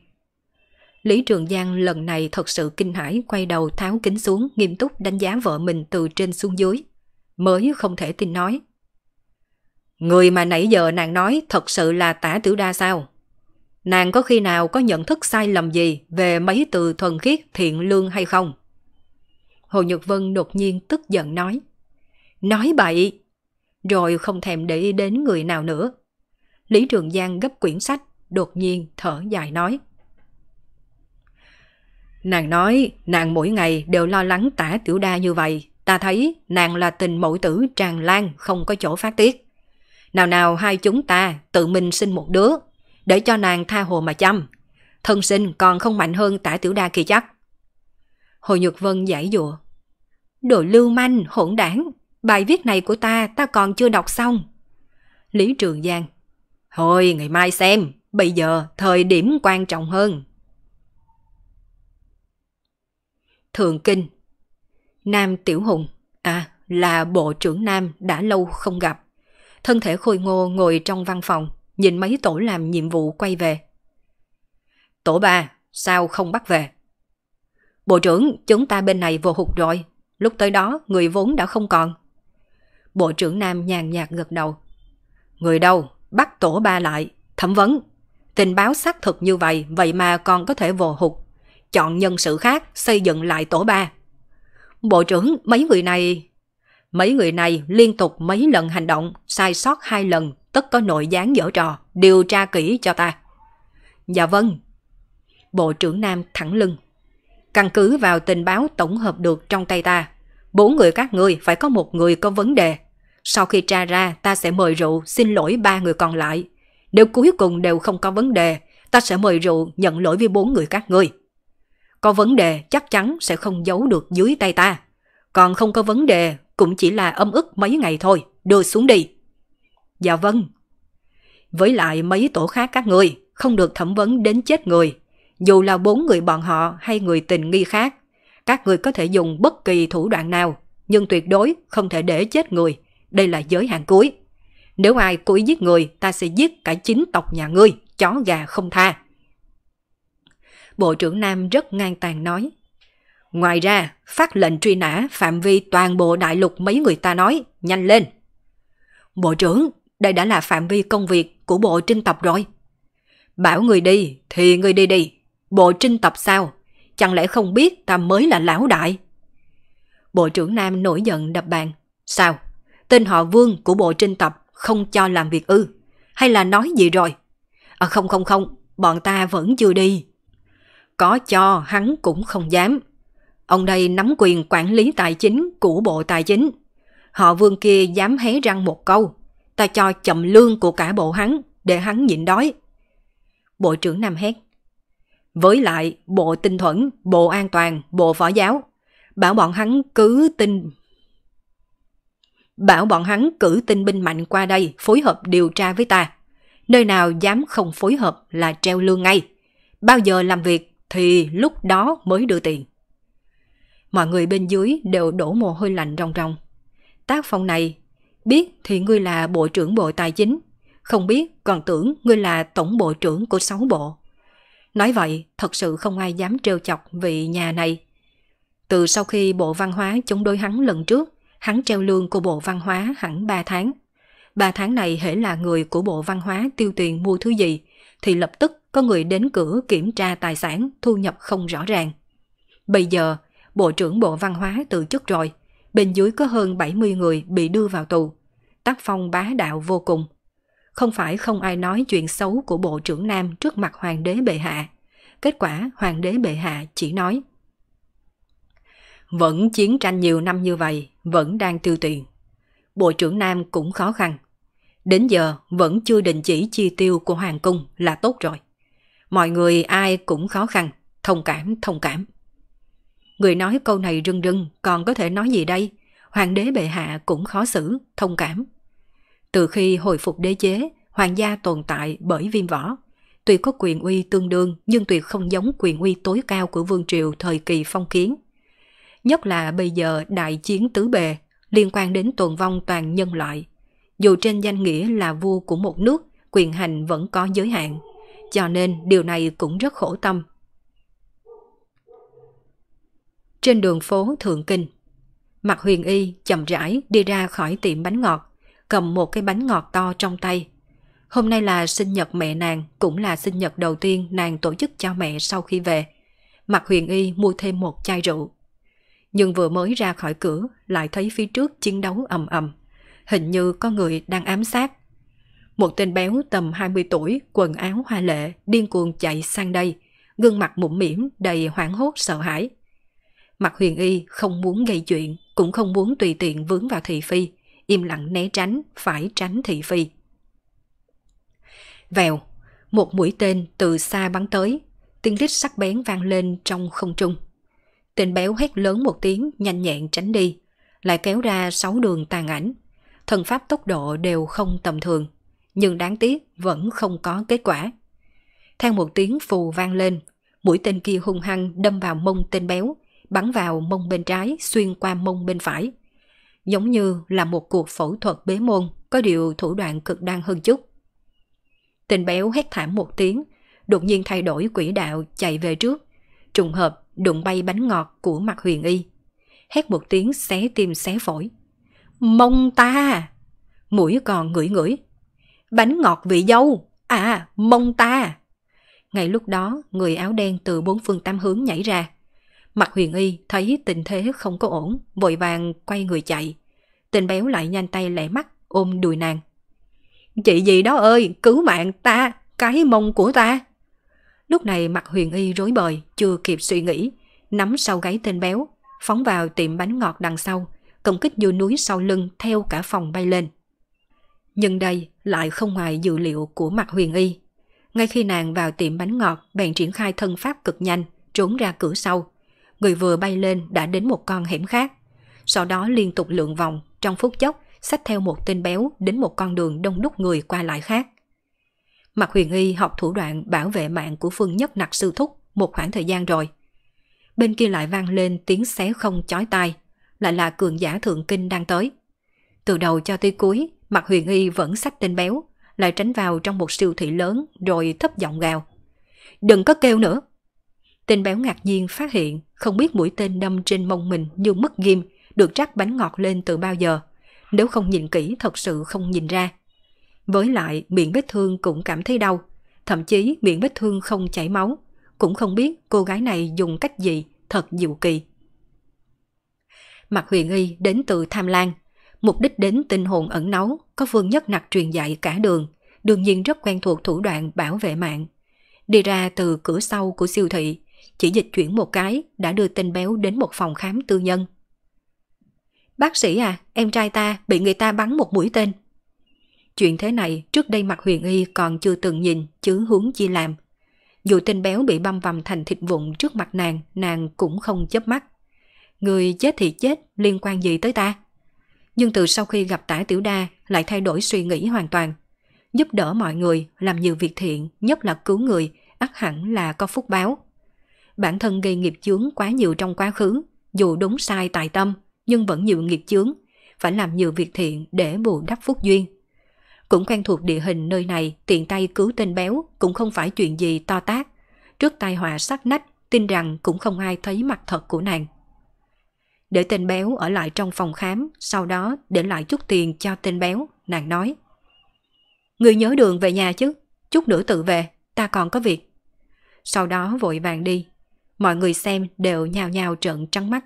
Lý Trường Giang lần này thật sự kinh hãi quay đầu tháo kính xuống nghiêm túc đánh giá vợ mình từ trên xuống dưới. Mới không thể tin nói. Người mà nãy giờ nàng nói thật sự là tả tiểu đa sao? nàng có khi nào có nhận thức sai lầm gì về mấy từ thuần khiết thiện lương hay không? Hồ Nhược Vân đột nhiên tức giận nói. Nói bậy! Rồi không thèm để ý đến người nào nữa. Lý Trường Giang gấp quyển sách, đột nhiên thở dài nói. Nàng nói nàng mỗi ngày đều lo lắng tả tiểu đa như vậy. Ta thấy nàng là tình mẫu tử tràn lan không có chỗ phát tiết. Nào nào hai chúng ta tự mình sinh một đứa để cho nàng tha hồ mà chăm. Thân sinh còn không mạnh hơn tả tiểu đa kỳ chắc. Hồ Nhược Vân giải dụa. Đồ lưu manh, hỗn đảng, bài viết này của ta ta còn chưa đọc xong. Lý Trường Giang. Thôi ngày mai xem, bây giờ thời điểm quan trọng hơn. thường Kinh Nam Tiểu Hùng À là bộ trưởng Nam đã lâu không gặp Thân thể khôi ngô ngồi trong văn phòng nhìn mấy tổ làm nhiệm vụ quay về. Tổ ba sao không bắt về? Bộ trưởng, chúng ta bên này vô hụt rồi, lúc tới đó người vốn đã không còn. Bộ trưởng Nam nhàn nhạt gật đầu. Người đâu, bắt tổ ba lại, thẩm vấn. Tình báo xác thực như vậy, vậy mà còn có thể vô hụt. Chọn nhân sự khác, xây dựng lại tổ ba. Bộ trưởng, mấy người này... Mấy người này liên tục mấy lần hành động, sai sót hai lần, tất có nội gián dở trò, điều tra kỹ cho ta. Dạ vâng. Bộ trưởng Nam thẳng lưng. Căn cứ vào tình báo tổng hợp được trong tay ta, bốn người các ngươi phải có một người có vấn đề. Sau khi tra ra, ta sẽ mời rượu xin lỗi ba người còn lại. Nếu cuối cùng đều không có vấn đề, ta sẽ mời rượu nhận lỗi với bốn người các ngươi. Có vấn đề chắc chắn sẽ không giấu được dưới tay ta. Còn không có vấn đề cũng chỉ là âm ức mấy ngày thôi, đưa xuống đi. Dạ vâng. Với lại mấy tổ khác các người, không được thẩm vấn đến chết người. Dù là bốn người bọn họ hay người tình nghi khác, các người có thể dùng bất kỳ thủ đoạn nào, nhưng tuyệt đối không thể để chết người. Đây là giới hạn cuối. Nếu ai cố ý giết người, ta sẽ giết cả chính tộc nhà ngươi, chó gà không tha. Bộ trưởng Nam rất ngang tàn nói. Ngoài ra, phát lệnh truy nã phạm vi toàn bộ đại lục mấy người ta nói, nhanh lên. Bộ trưởng, đây đã là phạm vi công việc của bộ trinh tập rồi. Bảo người đi thì người đi đi, bộ trinh tập sao? Chẳng lẽ không biết ta mới là lão đại? Bộ trưởng Nam nổi giận đập bàn. Sao? Tên họ Vương của bộ trinh tập không cho làm việc ư? Hay là nói gì rồi? À không không không, bọn ta vẫn chưa đi. Có cho hắn cũng không dám. Ông đây nắm quyền quản lý tài chính của bộ tài chính. Họ Vương kia dám hé răng một câu ta cho chậm lương của cả bộ hắn để hắn nhịn đói. Bộ trưởng Nam hét. Với lại bộ tinh thuẫn, bộ an toàn, bộ võ giáo. Bảo bọn hắn cứ tin... Bảo bọn hắn cử tinh binh mạnh qua đây phối hợp điều tra với ta. Nơi nào dám không phối hợp là treo lương ngay. Bao giờ làm việc thì lúc đó mới đưa tiền. Mọi người bên dưới đều đổ mồ hôi lạnh ròng ròng. Tác phong này Biết thì ngươi là Bộ trưởng Bộ Tài chính, không biết còn tưởng ngươi là Tổng Bộ trưởng của sáu bộ. Nói vậy, thật sự không ai dám trêu chọc vị nhà này. Từ sau khi Bộ Văn hóa chống đối hắn lần trước, hắn treo lương của Bộ Văn hóa hẳn 3 tháng. 3 tháng này hễ là người của Bộ Văn hóa tiêu tiền mua thứ gì, thì lập tức có người đến cửa kiểm tra tài sản thu nhập không rõ ràng. Bây giờ, Bộ trưởng Bộ Văn hóa từ chức rồi, bên dưới có hơn 70 người bị đưa vào tù. Tác phong bá đạo vô cùng. Không phải không ai nói chuyện xấu của bộ trưởng Nam trước mặt hoàng đế bệ hạ. Kết quả hoàng đế bệ hạ chỉ nói Vẫn chiến tranh nhiều năm như vậy, vẫn đang tiêu tiền. Bộ trưởng Nam cũng khó khăn. Đến giờ vẫn chưa đình chỉ chi tiêu của hoàng cung là tốt rồi. Mọi người ai cũng khó khăn, thông cảm, thông cảm. Người nói câu này rưng rưng còn có thể nói gì đây? Hoàng đế bệ hạ cũng khó xử, thông cảm. Từ khi hồi phục đế chế, hoàng gia tồn tại bởi viêm võ. Tuy có quyền uy tương đương nhưng tuyệt không giống quyền uy tối cao của vương triều thời kỳ phong kiến. Nhất là bây giờ đại chiến tứ bề liên quan đến tồn vong toàn nhân loại. Dù trên danh nghĩa là vua của một nước, quyền hành vẫn có giới hạn. Cho nên điều này cũng rất khổ tâm trên đường phố Thượng Kinh. Mặt huyền y chậm rãi đi ra khỏi tiệm bánh ngọt, cầm một cái bánh ngọt to trong tay. Hôm nay là sinh nhật mẹ nàng, cũng là sinh nhật đầu tiên nàng tổ chức cho mẹ sau khi về. Mặt huyền y mua thêm một chai rượu. Nhưng vừa mới ra khỏi cửa, lại thấy phía trước chiến đấu ầm ầm. Hình như có người đang ám sát. Một tên béo tầm 20 tuổi, quần áo hoa lệ, điên cuồng chạy sang đây, gương mặt mũm mỉm đầy hoảng hốt sợ hãi. Mặt huyền y không muốn gây chuyện, cũng không muốn tùy tiện vướng vào thị phi, im lặng né tránh, phải tránh thị phi. Vèo, một mũi tên từ xa bắn tới, tiếng lít sắc bén vang lên trong không trung. Tên béo hét lớn một tiếng, nhanh nhẹn tránh đi, lại kéo ra sáu đường tàn ảnh. Thần pháp tốc độ đều không tầm thường, nhưng đáng tiếc vẫn không có kết quả. Theo một tiếng phù vang lên, mũi tên kia hung hăng đâm vào mông tên béo, bắn vào mông bên trái xuyên qua mông bên phải. Giống như là một cuộc phẫu thuật bế môn, có điều thủ đoạn cực đoan hơn chút. Tình béo hét thảm một tiếng, đột nhiên thay đổi quỹ đạo chạy về trước, trùng hợp đụng bay bánh ngọt của mặt huyền y. Hét một tiếng xé tim xé phổi. Mông ta! Mũi còn ngửi ngửi. Bánh ngọt vị dâu! À, mông ta! Ngay lúc đó, người áo đen từ bốn phương tám hướng nhảy ra, Mặt huyền y thấy tình thế không có ổn, vội vàng quay người chạy. Tình béo lại nhanh tay lẻ mắt, ôm đùi nàng. Chị gì đó ơi, cứu mạng ta, cái mông của ta. Lúc này mặt huyền y rối bời, chưa kịp suy nghĩ. Nắm sau gáy tên béo, phóng vào tiệm bánh ngọt đằng sau, công kích như núi sau lưng theo cả phòng bay lên. Nhưng đây lại không ngoài dự liệu của mặt huyền y. Ngay khi nàng vào tiệm bánh ngọt, bèn triển khai thân pháp cực nhanh, trốn ra cửa sau, Người vừa bay lên đã đến một con hẻm khác. Sau đó liên tục lượn vòng, trong phút chốc, xách theo một tên béo đến một con đường đông đúc người qua lại khác. Mạc Huyền Y học thủ đoạn bảo vệ mạng của Phương Nhất Nặc Sư Thúc một khoảng thời gian rồi. Bên kia lại vang lên tiếng xé không chói tai, lại là cường giả thượng kinh đang tới. Từ đầu cho tới cuối, Mạc Huyền Y vẫn sách tên béo, lại tránh vào trong một siêu thị lớn rồi thấp giọng gào. Đừng có kêu nữa. Tên béo ngạc nhiên phát hiện không biết mũi tên đâm trên mông mình như mất ghim, được rắc bánh ngọt lên từ bao giờ. Nếu không nhìn kỹ thật sự không nhìn ra. Với lại miệng vết thương cũng cảm thấy đau, thậm chí miệng vết thương không chảy máu. Cũng không biết cô gái này dùng cách gì, thật diệu kỳ. Mặt huyền y đến từ Tham Lan, mục đích đến tinh hồn ẩn náu, có vương nhất nặc truyền dạy cả đường, đương nhiên rất quen thuộc thủ đoạn bảo vệ mạng. Đi ra từ cửa sau của siêu thị, chỉ dịch chuyển một cái đã đưa tên béo đến một phòng khám tư nhân. Bác sĩ à, em trai ta bị người ta bắn một mũi tên. Chuyện thế này trước đây mặt huyền y còn chưa từng nhìn chứ hướng chi làm. Dù tên béo bị băm vằm thành thịt vụn trước mặt nàng, nàng cũng không chớp mắt. Người chết thì chết, liên quan gì tới ta? Nhưng từ sau khi gặp tả tiểu đa lại thay đổi suy nghĩ hoàn toàn. Giúp đỡ mọi người, làm nhiều việc thiện, nhất là cứu người, ắt hẳn là có phúc báo bản thân gây nghiệp chướng quá nhiều trong quá khứ, dù đúng sai tài tâm, nhưng vẫn nhiều nghiệp chướng, phải làm nhiều việc thiện để bù đắp phúc duyên. Cũng quen thuộc địa hình nơi này, tiện tay cứu tên béo cũng không phải chuyện gì to tác. Trước tai họa sắc nách, tin rằng cũng không ai thấy mặt thật của nàng. Để tên béo ở lại trong phòng khám, sau đó để lại chút tiền cho tên béo, nàng nói. Người nhớ đường về nhà chứ, chút nữa tự về, ta còn có việc. Sau đó vội vàng đi. Mọi người xem đều nhào nhào trợn trắng mắt.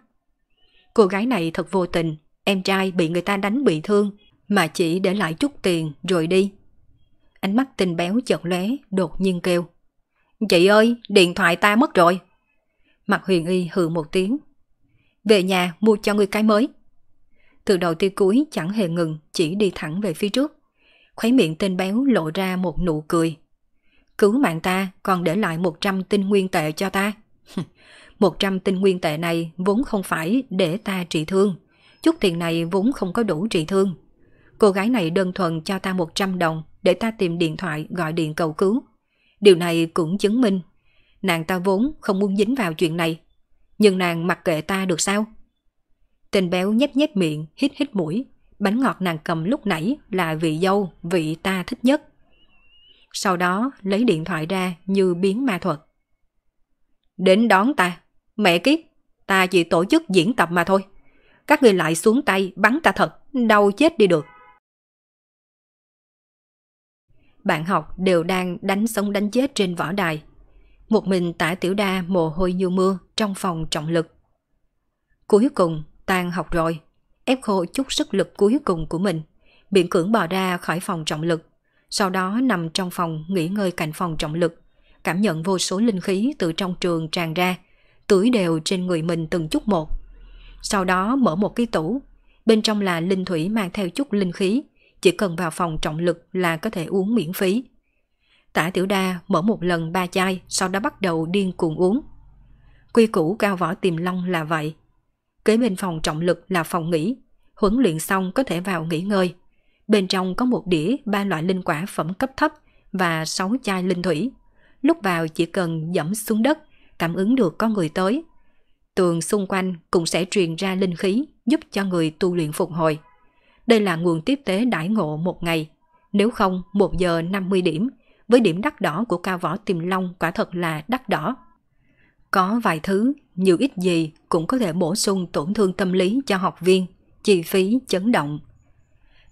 Cô gái này thật vô tình, em trai bị người ta đánh bị thương mà chỉ để lại chút tiền rồi đi. Ánh mắt tình béo chợt lóe, đột nhiên kêu. Chị ơi, điện thoại ta mất rồi. Mặt huyền y hừ một tiếng. Về nhà mua cho người cái mới. Từ đầu tới cuối chẳng hề ngừng, chỉ đi thẳng về phía trước. Khuấy miệng tên béo lộ ra một nụ cười. Cứu mạng ta còn để lại 100 tinh nguyên tệ cho ta. 100 tinh nguyên tệ này vốn không phải để ta trị thương. Chút tiền này vốn không có đủ trị thương. Cô gái này đơn thuần cho ta 100 đồng để ta tìm điện thoại gọi điện cầu cứu. Điều này cũng chứng minh nàng ta vốn không muốn dính vào chuyện này. Nhưng nàng mặc kệ ta được sao? Tình béo nhếch nhếch miệng, hít hít mũi. Bánh ngọt nàng cầm lúc nãy là vị dâu, vị ta thích nhất. Sau đó lấy điện thoại ra như biến ma thuật. Đến đón ta, mẹ kiếp, ta chỉ tổ chức diễn tập mà thôi. Các người lại xuống tay, bắn ta thật, đau chết đi được. Bạn học đều đang đánh sống đánh chết trên võ đài. Một mình tả tiểu đa mồ hôi như mưa trong phòng trọng lực. Cuối cùng, tan học rồi, ép khô chút sức lực cuối cùng của mình, biện cưỡng bò ra khỏi phòng trọng lực, sau đó nằm trong phòng nghỉ ngơi cạnh phòng trọng lực cảm nhận vô số linh khí từ trong trường tràn ra, tưới đều trên người mình từng chút một. Sau đó mở một cái tủ, bên trong là linh thủy mang theo chút linh khí, chỉ cần vào phòng trọng lực là có thể uống miễn phí. Tả Tiểu Đa mở một lần ba chai, sau đó bắt đầu điên cuồng uống. Quy củ cao võ tìm long là vậy. Kế bên phòng trọng lực là phòng nghỉ, huấn luyện xong có thể vào nghỉ ngơi. Bên trong có một đĩa ba loại linh quả phẩm cấp thấp và sáu chai linh thủy lúc vào chỉ cần dẫm xuống đất, cảm ứng được con người tới. Tường xung quanh cũng sẽ truyền ra linh khí giúp cho người tu luyện phục hồi. Đây là nguồn tiếp tế đãi ngộ một ngày, nếu không 1 giờ 50 điểm, với điểm đắt đỏ của cao võ tìm long quả thật là đắt đỏ. Có vài thứ, nhiều ít gì cũng có thể bổ sung tổn thương tâm lý cho học viên, chi phí chấn động.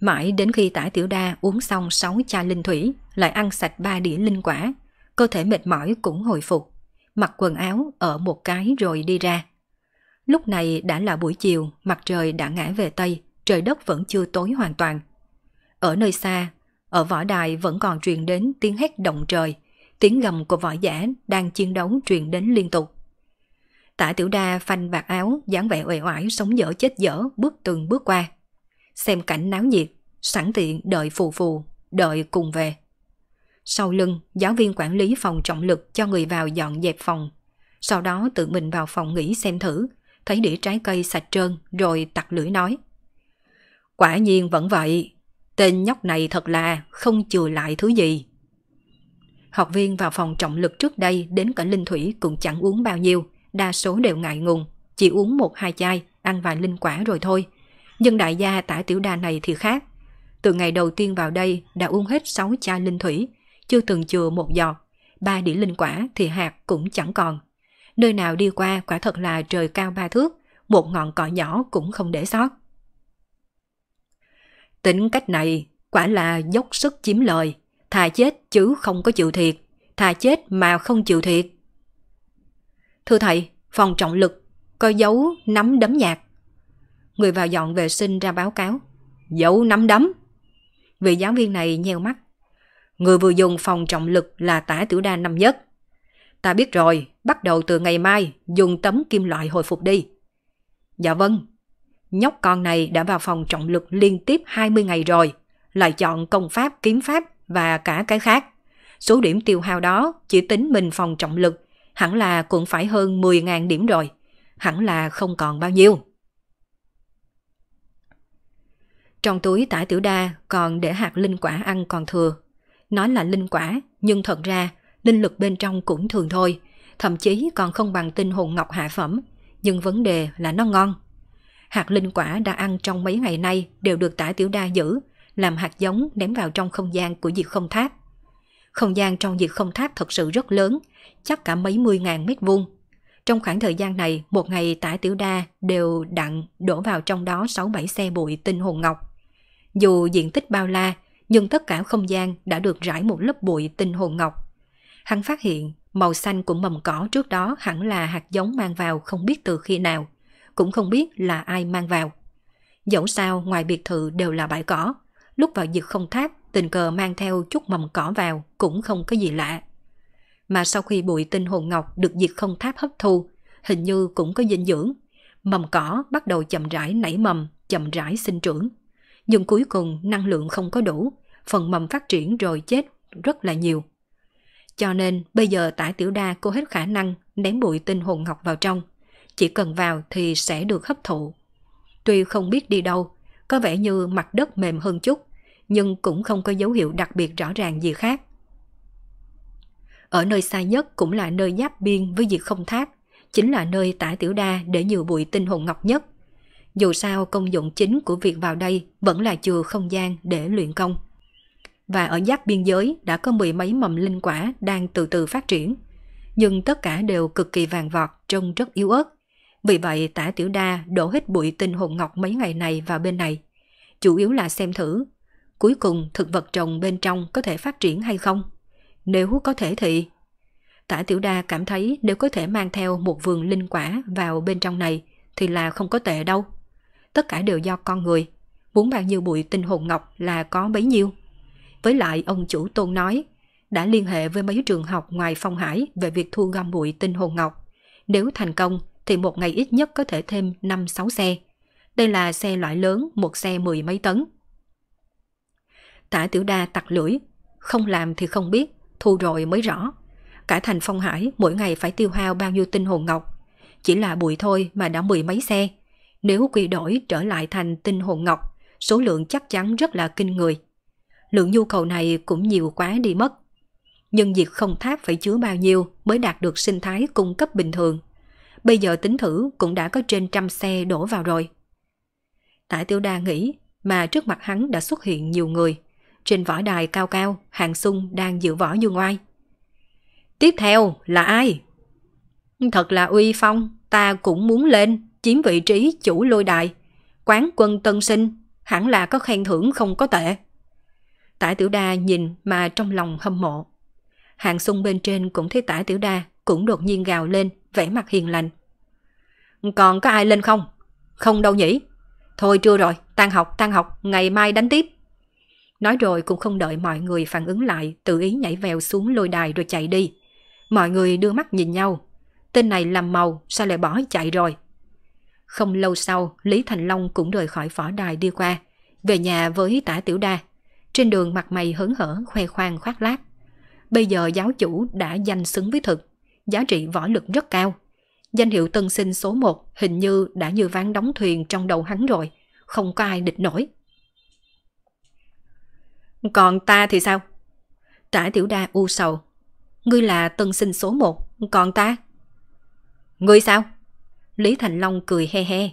Mãi đến khi tả tiểu đa uống xong 6 chai linh thủy, lại ăn sạch 3 đĩa linh quả, cơ thể mệt mỏi cũng hồi phục, mặc quần áo ở một cái rồi đi ra. Lúc này đã là buổi chiều, mặt trời đã ngã về Tây, trời đất vẫn chưa tối hoàn toàn. Ở nơi xa, ở võ đài vẫn còn truyền đến tiếng hét động trời, tiếng gầm của võ giả đang chiến đấu truyền đến liên tục. Tả tiểu đa phanh vạt áo, dáng vẻ uể oải sống dở chết dở bước từng bước qua. Xem cảnh náo nhiệt, sẵn tiện đợi phù phù, đợi cùng về. Sau lưng, giáo viên quản lý phòng trọng lực cho người vào dọn dẹp phòng. Sau đó tự mình vào phòng nghỉ xem thử, thấy đĩa trái cây sạch trơn rồi tặc lưỡi nói. Quả nhiên vẫn vậy, tên nhóc này thật là không chừa lại thứ gì. Học viên vào phòng trọng lực trước đây đến cả linh thủy cũng chẳng uống bao nhiêu, đa số đều ngại ngùng, chỉ uống một hai chai, ăn vài linh quả rồi thôi. Nhưng đại gia tả tiểu đa này thì khác. Từ ngày đầu tiên vào đây đã uống hết 6 chai linh thủy, chưa từng chừa một giọt, ba đĩa linh quả thì hạt cũng chẳng còn. Nơi nào đi qua quả thật là trời cao ba thước, một ngọn cỏ nhỏ cũng không để sót. Tính cách này quả là dốc sức chiếm lời, thà chết chứ không có chịu thiệt, thà chết mà không chịu thiệt. Thưa thầy, phòng trọng lực, có dấu nắm đấm nhạt. Người vào dọn vệ sinh ra báo cáo. Dấu nắm đấm. Vị giáo viên này nheo mắt. Người vừa dùng phòng trọng lực là tả tiểu đa năm nhất. Ta biết rồi, bắt đầu từ ngày mai dùng tấm kim loại hồi phục đi. Dạ vâng. Nhóc con này đã vào phòng trọng lực liên tiếp 20 ngày rồi, lại chọn công pháp, kiếm pháp và cả cái khác. Số điểm tiêu hao đó chỉ tính mình phòng trọng lực, hẳn là cũng phải hơn 10.000 điểm rồi, hẳn là không còn bao nhiêu. Trong túi tả tiểu đa còn để hạt linh quả ăn còn thừa Nói là linh quả, nhưng thật ra linh lực bên trong cũng thường thôi, thậm chí còn không bằng tinh hồn ngọc hạ phẩm. Nhưng vấn đề là nó ngon. Hạt linh quả đã ăn trong mấy ngày nay đều được tả tiểu đa giữ, làm hạt giống ném vào trong không gian của diệt không tháp. Không gian trong diệt không tháp thật sự rất lớn, chắc cả mấy mươi ngàn mét vuông. Trong khoảng thời gian này, một ngày tả tiểu đa đều đặn đổ vào trong đó 6-7 xe bụi tinh hồn ngọc. Dù diện tích bao la, nhưng tất cả không gian đã được rải một lớp bụi tinh hồn ngọc. Hắn phát hiện màu xanh của mầm cỏ trước đó hẳn là hạt giống mang vào không biết từ khi nào, cũng không biết là ai mang vào. Dẫu sao ngoài biệt thự đều là bãi cỏ, lúc vào dực không tháp tình cờ mang theo chút mầm cỏ vào cũng không có gì lạ. Mà sau khi bụi tinh hồn ngọc được diệt không tháp hấp thu, hình như cũng có dinh dưỡng. Mầm cỏ bắt đầu chậm rãi nảy mầm, chậm rãi sinh trưởng nhưng cuối cùng năng lượng không có đủ, phần mầm phát triển rồi chết rất là nhiều. Cho nên bây giờ tải tiểu đa cô hết khả năng ném bụi tinh hồn ngọc vào trong, chỉ cần vào thì sẽ được hấp thụ. Tuy không biết đi đâu, có vẻ như mặt đất mềm hơn chút, nhưng cũng không có dấu hiệu đặc biệt rõ ràng gì khác. Ở nơi xa nhất cũng là nơi giáp biên với diệt không tháp, chính là nơi tải tiểu đa để nhiều bụi tinh hồn ngọc nhất. Dù sao công dụng chính của việc vào đây vẫn là chừa không gian để luyện công. Và ở giáp biên giới đã có mười mấy mầm linh quả đang từ từ phát triển. Nhưng tất cả đều cực kỳ vàng vọt, trông rất yếu ớt. Vì vậy tả tiểu đa đổ hết bụi tinh hồn ngọc mấy ngày này vào bên này. Chủ yếu là xem thử, cuối cùng thực vật trồng bên trong có thể phát triển hay không. Nếu có thể thì... Tả tiểu đa cảm thấy nếu có thể mang theo một vườn linh quả vào bên trong này thì là không có tệ đâu tất cả đều do con người. Muốn bao nhiêu bụi tinh hồn ngọc là có bấy nhiêu. Với lại ông chủ tôn nói, đã liên hệ với mấy trường học ngoài phong hải về việc thu gom bụi tinh hồn ngọc. Nếu thành công thì một ngày ít nhất có thể thêm 5-6 xe. Đây là xe loại lớn, một xe mười mấy tấn. Tả tiểu đa tặc lưỡi, không làm thì không biết, thu rồi mới rõ. Cả thành phong hải mỗi ngày phải tiêu hao bao nhiêu tinh hồn ngọc. Chỉ là bụi thôi mà đã mười mấy xe, nếu quy đổi trở lại thành tinh hồn ngọc, số lượng chắc chắn rất là kinh người. Lượng nhu cầu này cũng nhiều quá đi mất. Nhưng việc không tháp phải chứa bao nhiêu mới đạt được sinh thái cung cấp bình thường. Bây giờ tính thử cũng đã có trên trăm xe đổ vào rồi. Tả Tiêu Đa nghĩ mà trước mặt hắn đã xuất hiện nhiều người. Trên võ đài cao cao, Hàng Sung đang dự võ như ngoài. Tiếp theo là ai? Thật là uy phong, ta cũng muốn lên chiếm vị trí chủ lôi đài. Quán quân tân sinh, hẳn là có khen thưởng không có tệ. Tả Tiểu Đa nhìn mà trong lòng hâm mộ. hàng sung bên trên cũng thấy Tả Tiểu Đa cũng đột nhiên gào lên, vẻ mặt hiền lành. Còn có ai lên không? Không đâu nhỉ. Thôi trưa rồi, tan học, tan học, ngày mai đánh tiếp. Nói rồi cũng không đợi mọi người phản ứng lại, tự ý nhảy vèo xuống lôi đài rồi chạy đi. Mọi người đưa mắt nhìn nhau. Tên này làm màu, sao lại bỏ chạy rồi? Không lâu sau, Lý Thành Long cũng rời khỏi võ đài đi qua, về nhà với tả tiểu đa. Trên đường mặt mày hớn hở, khoe khoang khoác lác. Bây giờ giáo chủ đã danh xứng với thực, giá trị võ lực rất cao. Danh hiệu tân sinh số 1 hình như đã như ván đóng thuyền trong đầu hắn rồi, không có ai địch nổi. Còn ta thì sao? Tả tiểu đa u sầu. Ngươi là tân sinh số 1, còn ta? Ngươi sao? Lý Thành Long cười he he.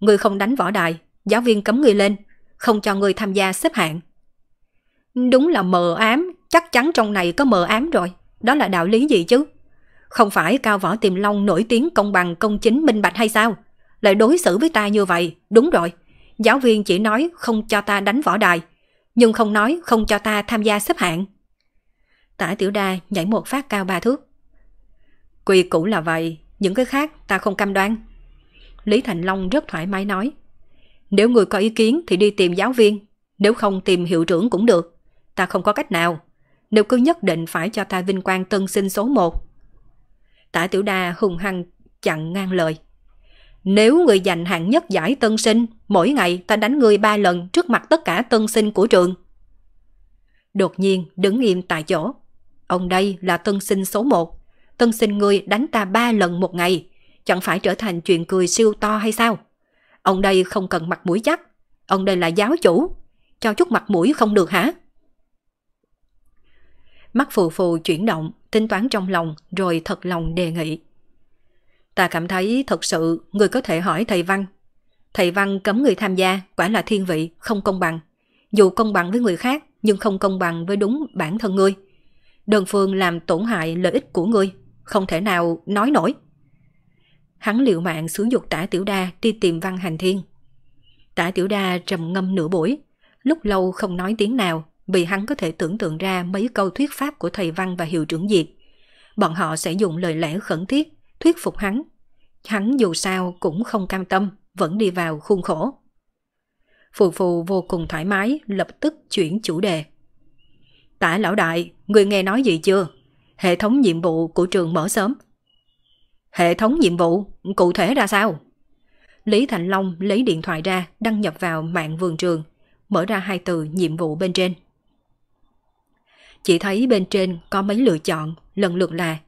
Người không đánh võ đài, giáo viên cấm người lên, không cho người tham gia xếp hạng. Đúng là mờ ám, chắc chắn trong này có mờ ám rồi. Đó là đạo lý gì chứ? Không phải cao võ tiềm long nổi tiếng công bằng công chính minh bạch hay sao? Lại đối xử với ta như vậy, đúng rồi. Giáo viên chỉ nói không cho ta đánh võ đài, nhưng không nói không cho ta tham gia xếp hạng. Tả tiểu đa nhảy một phát cao ba thước. Quy cũ là vậy, những cái khác ta không cam đoan. Lý Thành Long rất thoải mái nói. Nếu người có ý kiến thì đi tìm giáo viên, nếu không tìm hiệu trưởng cũng được. Ta không có cách nào. Nếu cứ nhất định phải cho ta vinh quang tân sinh số 1. Tả Tiểu Đa hùng hăng chặn ngang lời. Nếu người giành hạng nhất giải tân sinh, mỗi ngày ta đánh người ba lần trước mặt tất cả tân sinh của trường. Đột nhiên đứng im tại chỗ. Ông đây là tân sinh số 1. Tân sinh ngươi đánh ta ba lần một ngày, chẳng phải trở thành chuyện cười siêu to hay sao? Ông đây không cần mặt mũi chắc, ông đây là giáo chủ, cho chút mặt mũi không được hả? Mắt phù phù chuyển động, tính toán trong lòng rồi thật lòng đề nghị. Ta cảm thấy thật sự người có thể hỏi thầy Văn. Thầy Văn cấm người tham gia, quả là thiên vị, không công bằng. Dù công bằng với người khác, nhưng không công bằng với đúng bản thân ngươi. Đơn phương làm tổn hại lợi ích của ngươi không thể nào nói nổi. Hắn liệu mạng xuống dục tả tiểu đa đi tìm văn hành thiên. Tả tiểu đa trầm ngâm nửa buổi, lúc lâu không nói tiếng nào vì hắn có thể tưởng tượng ra mấy câu thuyết pháp của thầy văn và hiệu trưởng diệt. Bọn họ sẽ dùng lời lẽ khẩn thiết, thuyết phục hắn. Hắn dù sao cũng không cam tâm, vẫn đi vào khuôn khổ. Phù phù vô cùng thoải mái, lập tức chuyển chủ đề. Tả lão đại, người nghe nói gì chưa? hệ thống nhiệm vụ của trường mở sớm. Hệ thống nhiệm vụ cụ thể ra sao? Lý Thành Long lấy điện thoại ra đăng nhập vào mạng vườn trường, mở ra hai từ nhiệm vụ bên trên. Chỉ thấy bên trên có mấy lựa chọn lần lượt là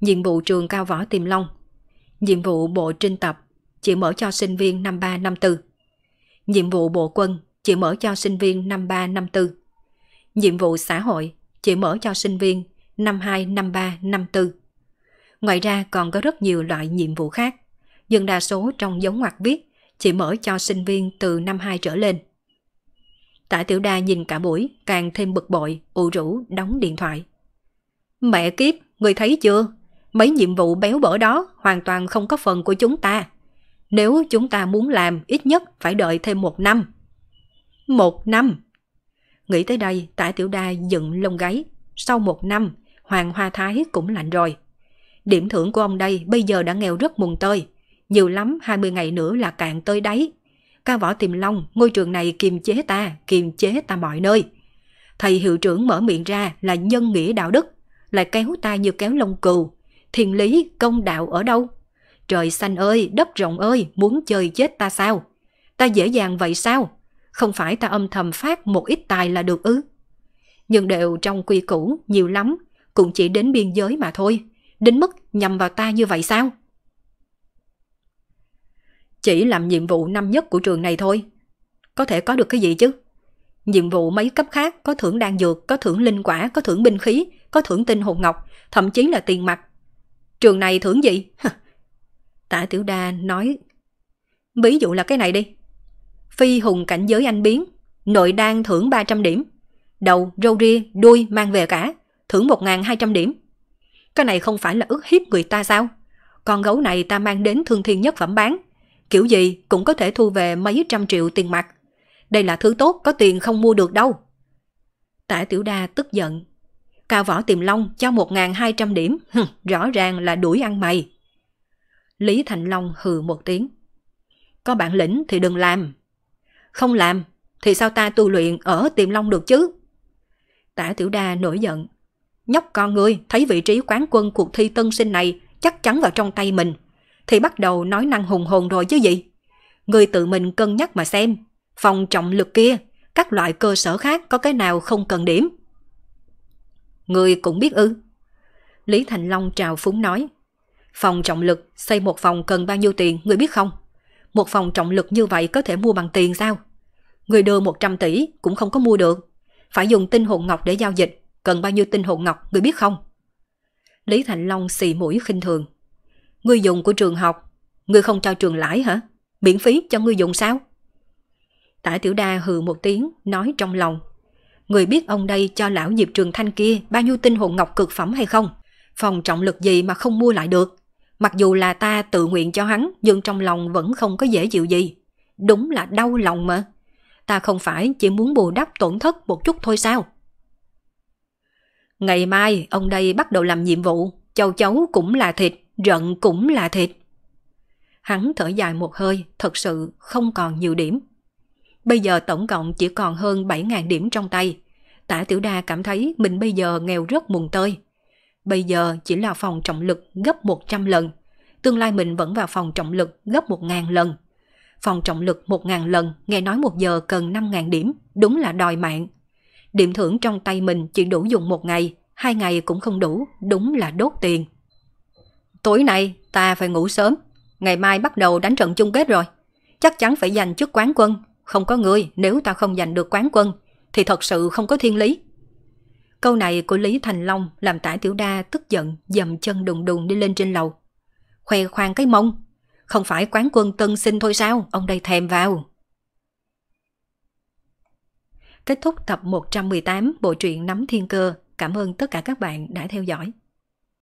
nhiệm vụ trường cao võ tiềm long, nhiệm vụ bộ trinh tập chỉ mở cho sinh viên năm 3 năm 4, nhiệm vụ bộ quân chỉ mở cho sinh viên năm 3 năm 4, nhiệm vụ xã hội chỉ mở cho sinh viên 52, 53, 54. Ngoài ra còn có rất nhiều loại nhiệm vụ khác, nhưng đa số trong giống ngoặc viết chỉ mở cho sinh viên từ năm 2 trở lên. Tả tiểu đa nhìn cả buổi, càng thêm bực bội, ủ rũ, đóng điện thoại. Mẹ kiếp, người thấy chưa? Mấy nhiệm vụ béo bở đó hoàn toàn không có phần của chúng ta. Nếu chúng ta muốn làm, ít nhất phải đợi thêm một năm. Một năm? Nghĩ tới đây, tả tiểu đa dựng lông gáy. Sau một năm, Hoàng Hoa Thái cũng lạnh rồi. Điểm thưởng của ông đây bây giờ đã nghèo rất mùng tơi. Nhiều lắm 20 ngày nữa là cạn tơi đáy. Ca võ tìm long, ngôi trường này kiềm chế ta, kiềm chế ta mọi nơi. Thầy hiệu trưởng mở miệng ra là nhân nghĩa đạo đức, lại kéo ta như kéo lông cừu. Thiền lý, công đạo ở đâu? Trời xanh ơi, đất rộng ơi, muốn chơi chết ta sao? Ta dễ dàng vậy sao? Không phải ta âm thầm phát một ít tài là được ư? Nhưng đều trong quy củ, nhiều lắm, cũng chỉ đến biên giới mà thôi. Đến mức nhầm vào ta như vậy sao? Chỉ làm nhiệm vụ năm nhất của trường này thôi. Có thể có được cái gì chứ? Nhiệm vụ mấy cấp khác có thưởng đan dược, có thưởng linh quả, có thưởng binh khí, có thưởng tinh hồn ngọc, thậm chí là tiền mặt. Trường này thưởng gì? Tả Tiểu Đa nói Ví dụ là cái này đi. Phi hùng cảnh giới anh biến, nội đan thưởng 300 điểm. Đầu, râu ria, đuôi mang về cả thưởng 1.200 điểm. Cái này không phải là ức hiếp người ta sao? Con gấu này ta mang đến thương thiên nhất phẩm bán. Kiểu gì cũng có thể thu về mấy trăm triệu tiền mặt. Đây là thứ tốt có tiền không mua được đâu. Tả Tiểu Đa tức giận. Cao Võ Tiềm Long cho 1.200 điểm, rõ ràng là đuổi ăn mày. Lý Thành Long hừ một tiếng. Có bản lĩnh thì đừng làm. Không làm thì sao ta tu luyện ở Tiềm Long được chứ? Tả Tiểu Đa nổi giận. Nhóc con ngươi thấy vị trí quán quân cuộc thi tân sinh này chắc chắn vào trong tay mình. Thì bắt đầu nói năng hùng hồn rồi chứ gì. Ngươi tự mình cân nhắc mà xem. Phòng trọng lực kia, các loại cơ sở khác có cái nào không cần điểm. Ngươi cũng biết ư. Lý Thành Long trào phúng nói. Phòng trọng lực xây một phòng cần bao nhiêu tiền ngươi biết không? Một phòng trọng lực như vậy có thể mua bằng tiền sao? Người đưa 100 tỷ cũng không có mua được. Phải dùng tinh hồn ngọc để giao dịch cần bao nhiêu tinh hồn ngọc người biết không? Lý Thành Long xì mũi khinh thường. người dùng của trường học, người không cho trường lãi hả? Miễn phí cho người dùng sao? Tả Tiểu Đa hừ một tiếng, nói trong lòng. Người biết ông đây cho lão Diệp Trường Thanh kia bao nhiêu tinh hồn ngọc cực phẩm hay không? Phòng trọng lực gì mà không mua lại được? Mặc dù là ta tự nguyện cho hắn, nhưng trong lòng vẫn không có dễ chịu gì. Đúng là đau lòng mà. Ta không phải chỉ muốn bù đắp tổn thất một chút thôi sao? Ngày mai ông đây bắt đầu làm nhiệm vụ, châu chấu cũng là thịt, rận cũng là thịt. Hắn thở dài một hơi, thật sự không còn nhiều điểm. Bây giờ tổng cộng chỉ còn hơn 7.000 điểm trong tay. Tả Tiểu Đa cảm thấy mình bây giờ nghèo rất mùng tơi. Bây giờ chỉ là phòng trọng lực gấp 100 lần. Tương lai mình vẫn vào phòng trọng lực gấp 1.000 lần. Phòng trọng lực 1.000 lần, nghe nói một giờ cần 5.000 điểm, đúng là đòi mạng, Điểm thưởng trong tay mình chỉ đủ dùng một ngày, hai ngày cũng không đủ, đúng là đốt tiền. Tối nay ta phải ngủ sớm, ngày mai bắt đầu đánh trận chung kết rồi. Chắc chắn phải giành chức quán quân, không có người nếu ta không giành được quán quân thì thật sự không có thiên lý. Câu này của Lý Thành Long làm tả tiểu đa tức giận dầm chân đùng đùng đi lên trên lầu. Khoe khoang cái mông, không phải quán quân tân sinh thôi sao, ông đây thèm vào. Kết thúc tập 118 bộ truyện Nắm Thiên Cơ. Cảm ơn tất cả các bạn đã theo dõi.